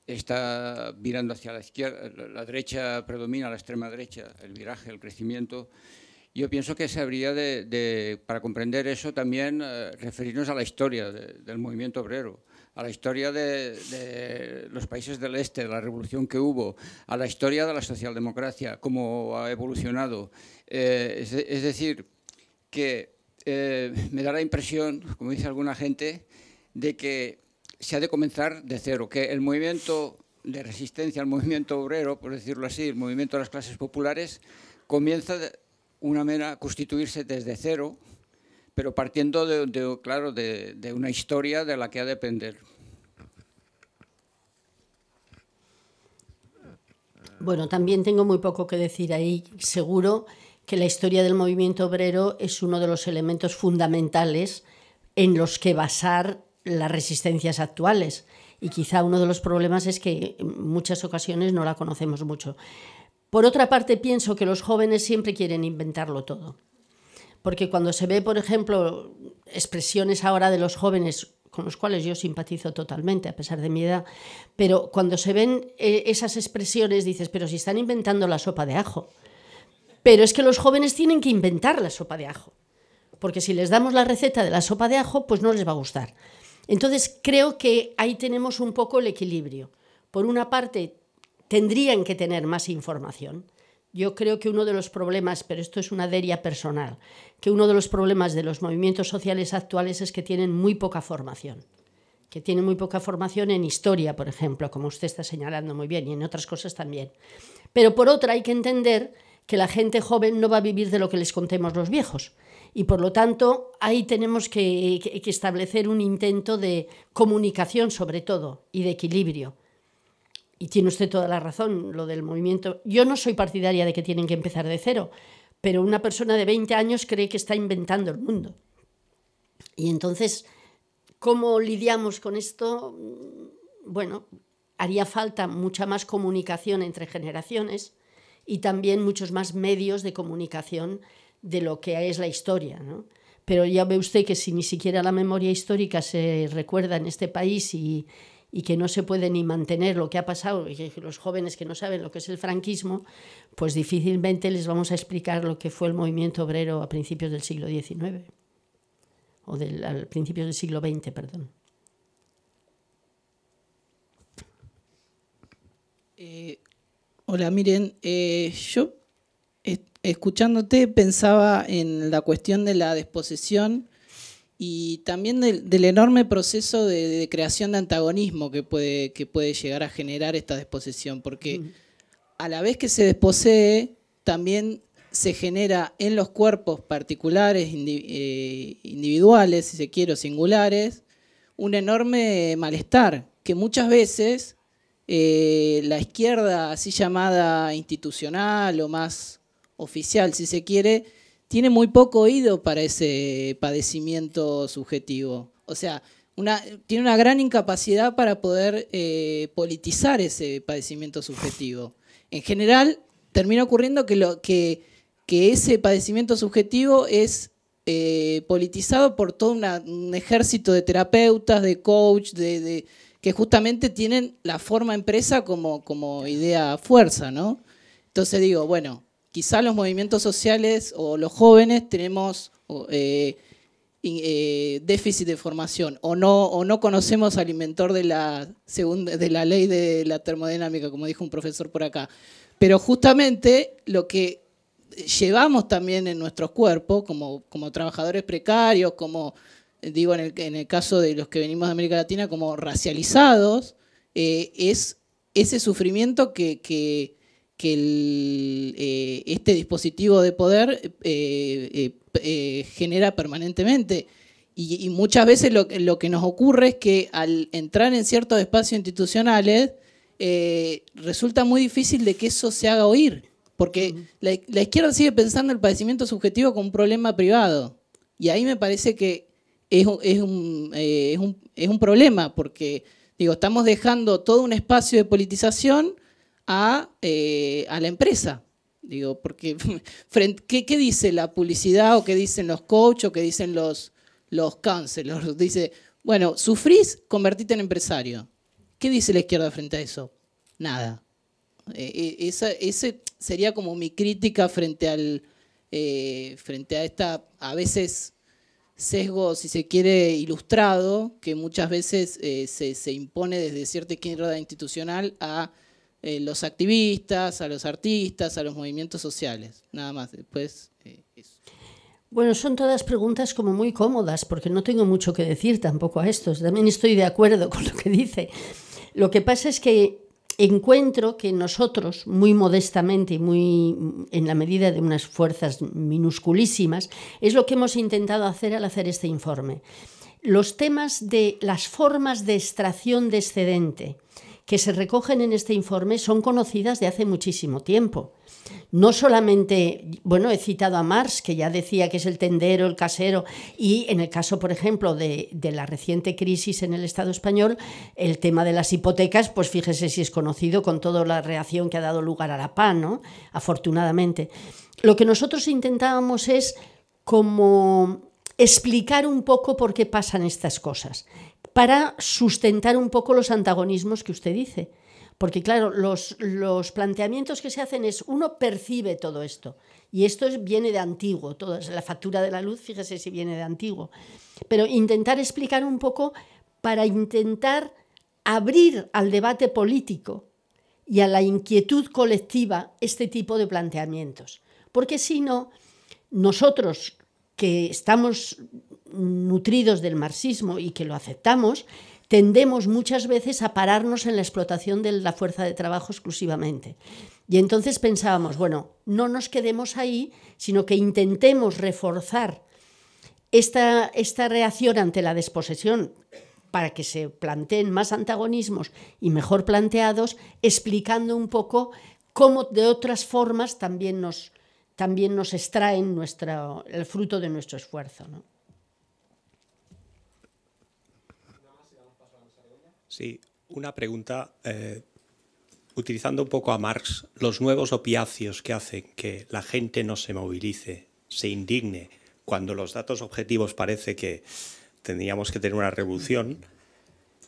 está virando hacia la izquierda, la derecha predomina, la extrema derecha, el viraje, el crecimiento. Yo pienso que se habría de, para comprender eso, también eh, referirnos a la historia del movimiento obrero a la historia de, los países del este, de la revolución que hubo, a la historia de la socialdemocracia, cómo ha evolucionado. Eh, es, decir, que eh, me da la impresión, como dice alguna gente, de que se ha de comenzar de cero, que el movimiento de resistencia, el movimiento obrero, por decirlo así, el movimiento de las clases populares, comienza una manera a constituirse desde cero, pero partiendo, de, claro, de, de una historia de la que ha de depender. Bueno, también tengo muy poco que decir ahí, seguro que la historia del movimiento obrero es uno de los elementos fundamentales en los que basar las resistencias actuales. Y quizá uno de los problemas es que en muchas ocasiones no la conocemos mucho. Por otra parte, pienso que los jóvenes siempre quieren inventarlo todo. Porque cuando se ve, por ejemplo, expresiones ahora de los jóvenes con los cuales yo simpatizo totalmente, a pesar de mi edad, pero cuando se ven eh, esas expresiones dices, pero si están inventando la sopa de ajo. Pero es que los jóvenes tienen que inventar la sopa de ajo, porque si les damos la receta de la sopa de ajo, pues no les va a gustar. Entonces creo que ahí tenemos un poco el equilibrio. Por una parte, tendrían que tener más información. Yo creo que uno de los problemas, pero esto es una deria personal, que uno de los problemas de los movimientos sociales actuales es que tienen muy poca formación que tienen muy poca formación en historia, por ejemplo, como usted está señalando muy bien, y en otras cosas también. Pero por otra, hay que entender que la gente joven no va a vivir de lo que les contemos los viejos. Y por lo tanto, ahí tenemos que, establecer un intento de comunicación sobre todo y de equilibrio. Y tiene usted toda la razón, lo del movimiento. Yo no soy partidaria de que tienen que empezar de cero, pero una persona de 20 años cree que está inventando el mundo. Y entonces, ¿cómo lidiamos con esto? Bueno, haría falta mucha más comunicación entre generaciones y también muchos más medios de comunicación de lo que es la historia. Pero ya ve usted que si ni siquiera la memoria histórica se recuerda en este país y, que no se puede ni mantener lo que ha pasado, y que los jóvenes que no saben lo que es el franquismo, pues difícilmente les vamos a explicar lo que fue el movimiento obrero a principios del siglo XIX, o del, al principios del siglo XX, perdón. Eh, Hola, miren, eh, yo escuchándote pensaba en la cuestión de la desposesión y también del, enorme proceso de, creación de antagonismo que puede, que puede llegar a generar esta desposesión, porque a la vez que se desposee, también se genera en los cuerpos particulares, eh, individuales, si se quiere, singulares, un enorme malestar que muchas veces eh, la izquierda así llamada institucional o más oficial, si se quiere, tiene muy poco oído para ese padecimiento subjetivo. O sea, tiene una gran incapacidad para poder eh, politizar ese padecimiento subjetivo. En general, termina ocurriendo que, ese padecimiento subjetivo es eh, politizado por todo un ejército de terapeutas, de coach, de que justamente tienen la forma empresa como, como idea fuerza, ¿no? Entonces digo, bueno, quizá los movimientos sociales o los jóvenes tenemos eh, eh, déficit de formación o no, o no conocemos al inventor de la, segunda, de la ley de la termodinámica, como dijo un profesor por acá. Pero justamente lo que llevamos también en nuestros cuerpos, como, como trabajadores precarios, como digo en el, caso de los que venimos de América Latina, como racializados, eh, es ese sufrimiento que, eh, este dispositivo de poder eh, genera permanentemente. Y, muchas veces lo, que nos ocurre es que al entrar en ciertos espacios institucionales, resulta muy difícil de que eso se haga oír, porque la, izquierda sigue pensando el padecimiento subjetivo como un problema privado. Y ahí me parece que es, eh, es, un, problema porque, digo, estamos dejando todo un espacio de politización a, eh, a la empresa. Digo, porque ¿qué, ¿qué, dice la publicidad o qué dicen los coaches o qué dicen los, los counselors? Dice, bueno, sufrís, convertite en empresario. ¿Qué dice la izquierda frente a eso? Nada. Eh, esa ese sería como mi crítica frente, al, frente a esta, a veces, sesgo, si se quiere, ilustrado, que muchas veces eh, se, impone desde cierta izquierda institucional a eh, los activistas, a los artistas, a los movimientos sociales. Nada más, después eh, Bueno, son todas preguntas como muy cómodas, porque no tengo mucho que decir tampoco a estos, También estoy de acuerdo con lo que dice. Lo que pasa es que encuentro que nosotros, muy modestamente y muy en la medida de unas fuerzas minusculísimas, es lo que hemos intentado hacer al hacer este informe. Los temas de las formas de extracción de excedente que se recogen en este informe son conocidas de hace muchísimo tiempo no solamente, bueno, he citado a Marx, que ya decía que es el tendero, el casero, y en el caso, por ejemplo, de, la reciente crisis en el Estado español, el tema de las hipotecas, pues fíjese si es conocido con toda la reacción que ha dado lugar a la PAN, Afortunadamente. Lo que nosotros intentábamos es como explicar un poco por qué pasan estas cosas, para sustentar un poco los antagonismos que usted dice. Porque claro, los, planteamientos que se hacen es uno percibe todo esto. Y esto viene de antiguo, toda la factura de la luz, fíjese si viene de antiguo. Pero intentar explicar un poco para intentar abrir al debate político y a la inquietud colectiva este tipo de planteamientos. Porque si no, nosotros que estamos nutridos del marxismo y que lo aceptamos, tendemos muchas veces a pararnos en la explotación de la fuerza de trabajo exclusivamente. Y entonces pensábamos, bueno, no nos quedemos ahí, sino que intentemos reforzar esta, esta reacción ante la desposesión para que se planteen más antagonismos y mejor planteados, explicando un poco cómo de otras formas también nos, también nos extraen nuestro el fruto de nuestro esfuerzo. ¿no? Sí, una pregunta. Eh, utilizando un poco a Marx, los nuevos opiacios que hacen que la gente no se movilice, se indigne, cuando los datos objetivos parece que tendríamos que tener una revolución,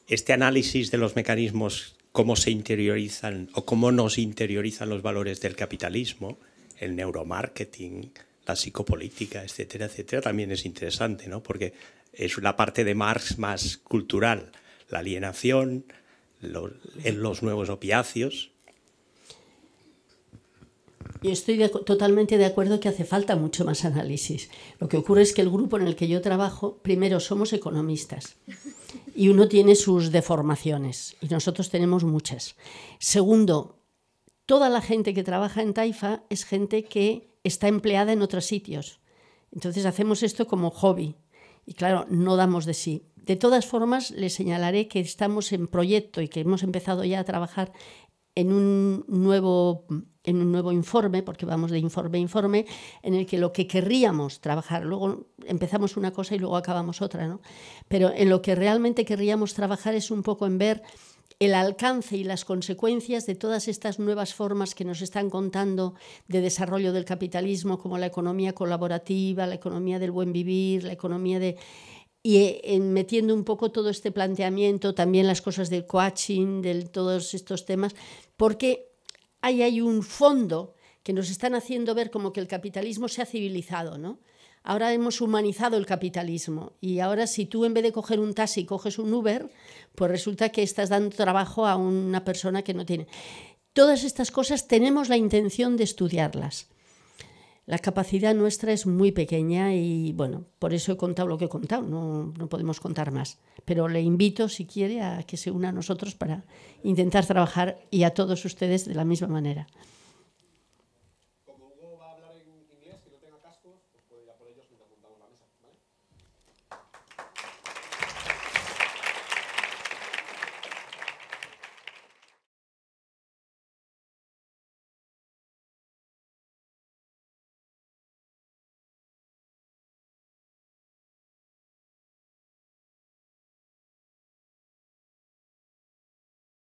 este análisis de los mecanismos, cómo se interiorizan o cómo nos interiorizan los valores del capitalismo, el neuromarketing, la psicopolítica, etcétera, etcétera, también es interesante, ¿no? Porque es la parte de Marx más cultural la alienación, los, los nuevos opiáceos. Y estoy totalmente de acuerdo que hace falta mucho más análisis. Lo que ocurre es que el grupo en el que yo trabajo, primero somos economistas y uno tiene sus deformaciones y nosotros tenemos muchas. Segundo, toda la gente que trabaja en Taifa es gente que está empleada en otros sitios. Entonces hacemos esto como hobby y claro, no damos de sí. De todas formas, les señalaré que estamos en proyecto y que hemos empezado ya a trabajar en un nuevo, en un nuevo informe, porque vamos de informe a informe, en el que lo que querríamos trabajar, luego empezamos una cosa y luego acabamos otra, ¿no? pero en lo que realmente querríamos trabajar es un poco en ver el alcance y las consecuencias de todas estas nuevas formas que nos están contando de desarrollo del capitalismo, como la economía colaborativa, la economía del buen vivir, la economía de y eh, metiendo un poco todo este planteamiento, también las cosas del coaching, de todos estos temas, porque ahí hay un fondo que nos están haciendo ver como que el capitalismo se ha civilizado, ¿no? Ahora hemos humanizado el capitalismo y ahora si tú en vez de coger un taxi coges un Uber, pues resulta que estás dando trabajo a una persona que no tiene. Todas estas cosas tenemos la intención de estudiarlas. La capacidad nuestra es muy pequeña y bueno, por eso he contado lo que he contado, no, no podemos contar más. Pero le invito, si quiere, a que se una a nosotros para intentar trabajar y a todos ustedes de la misma manera.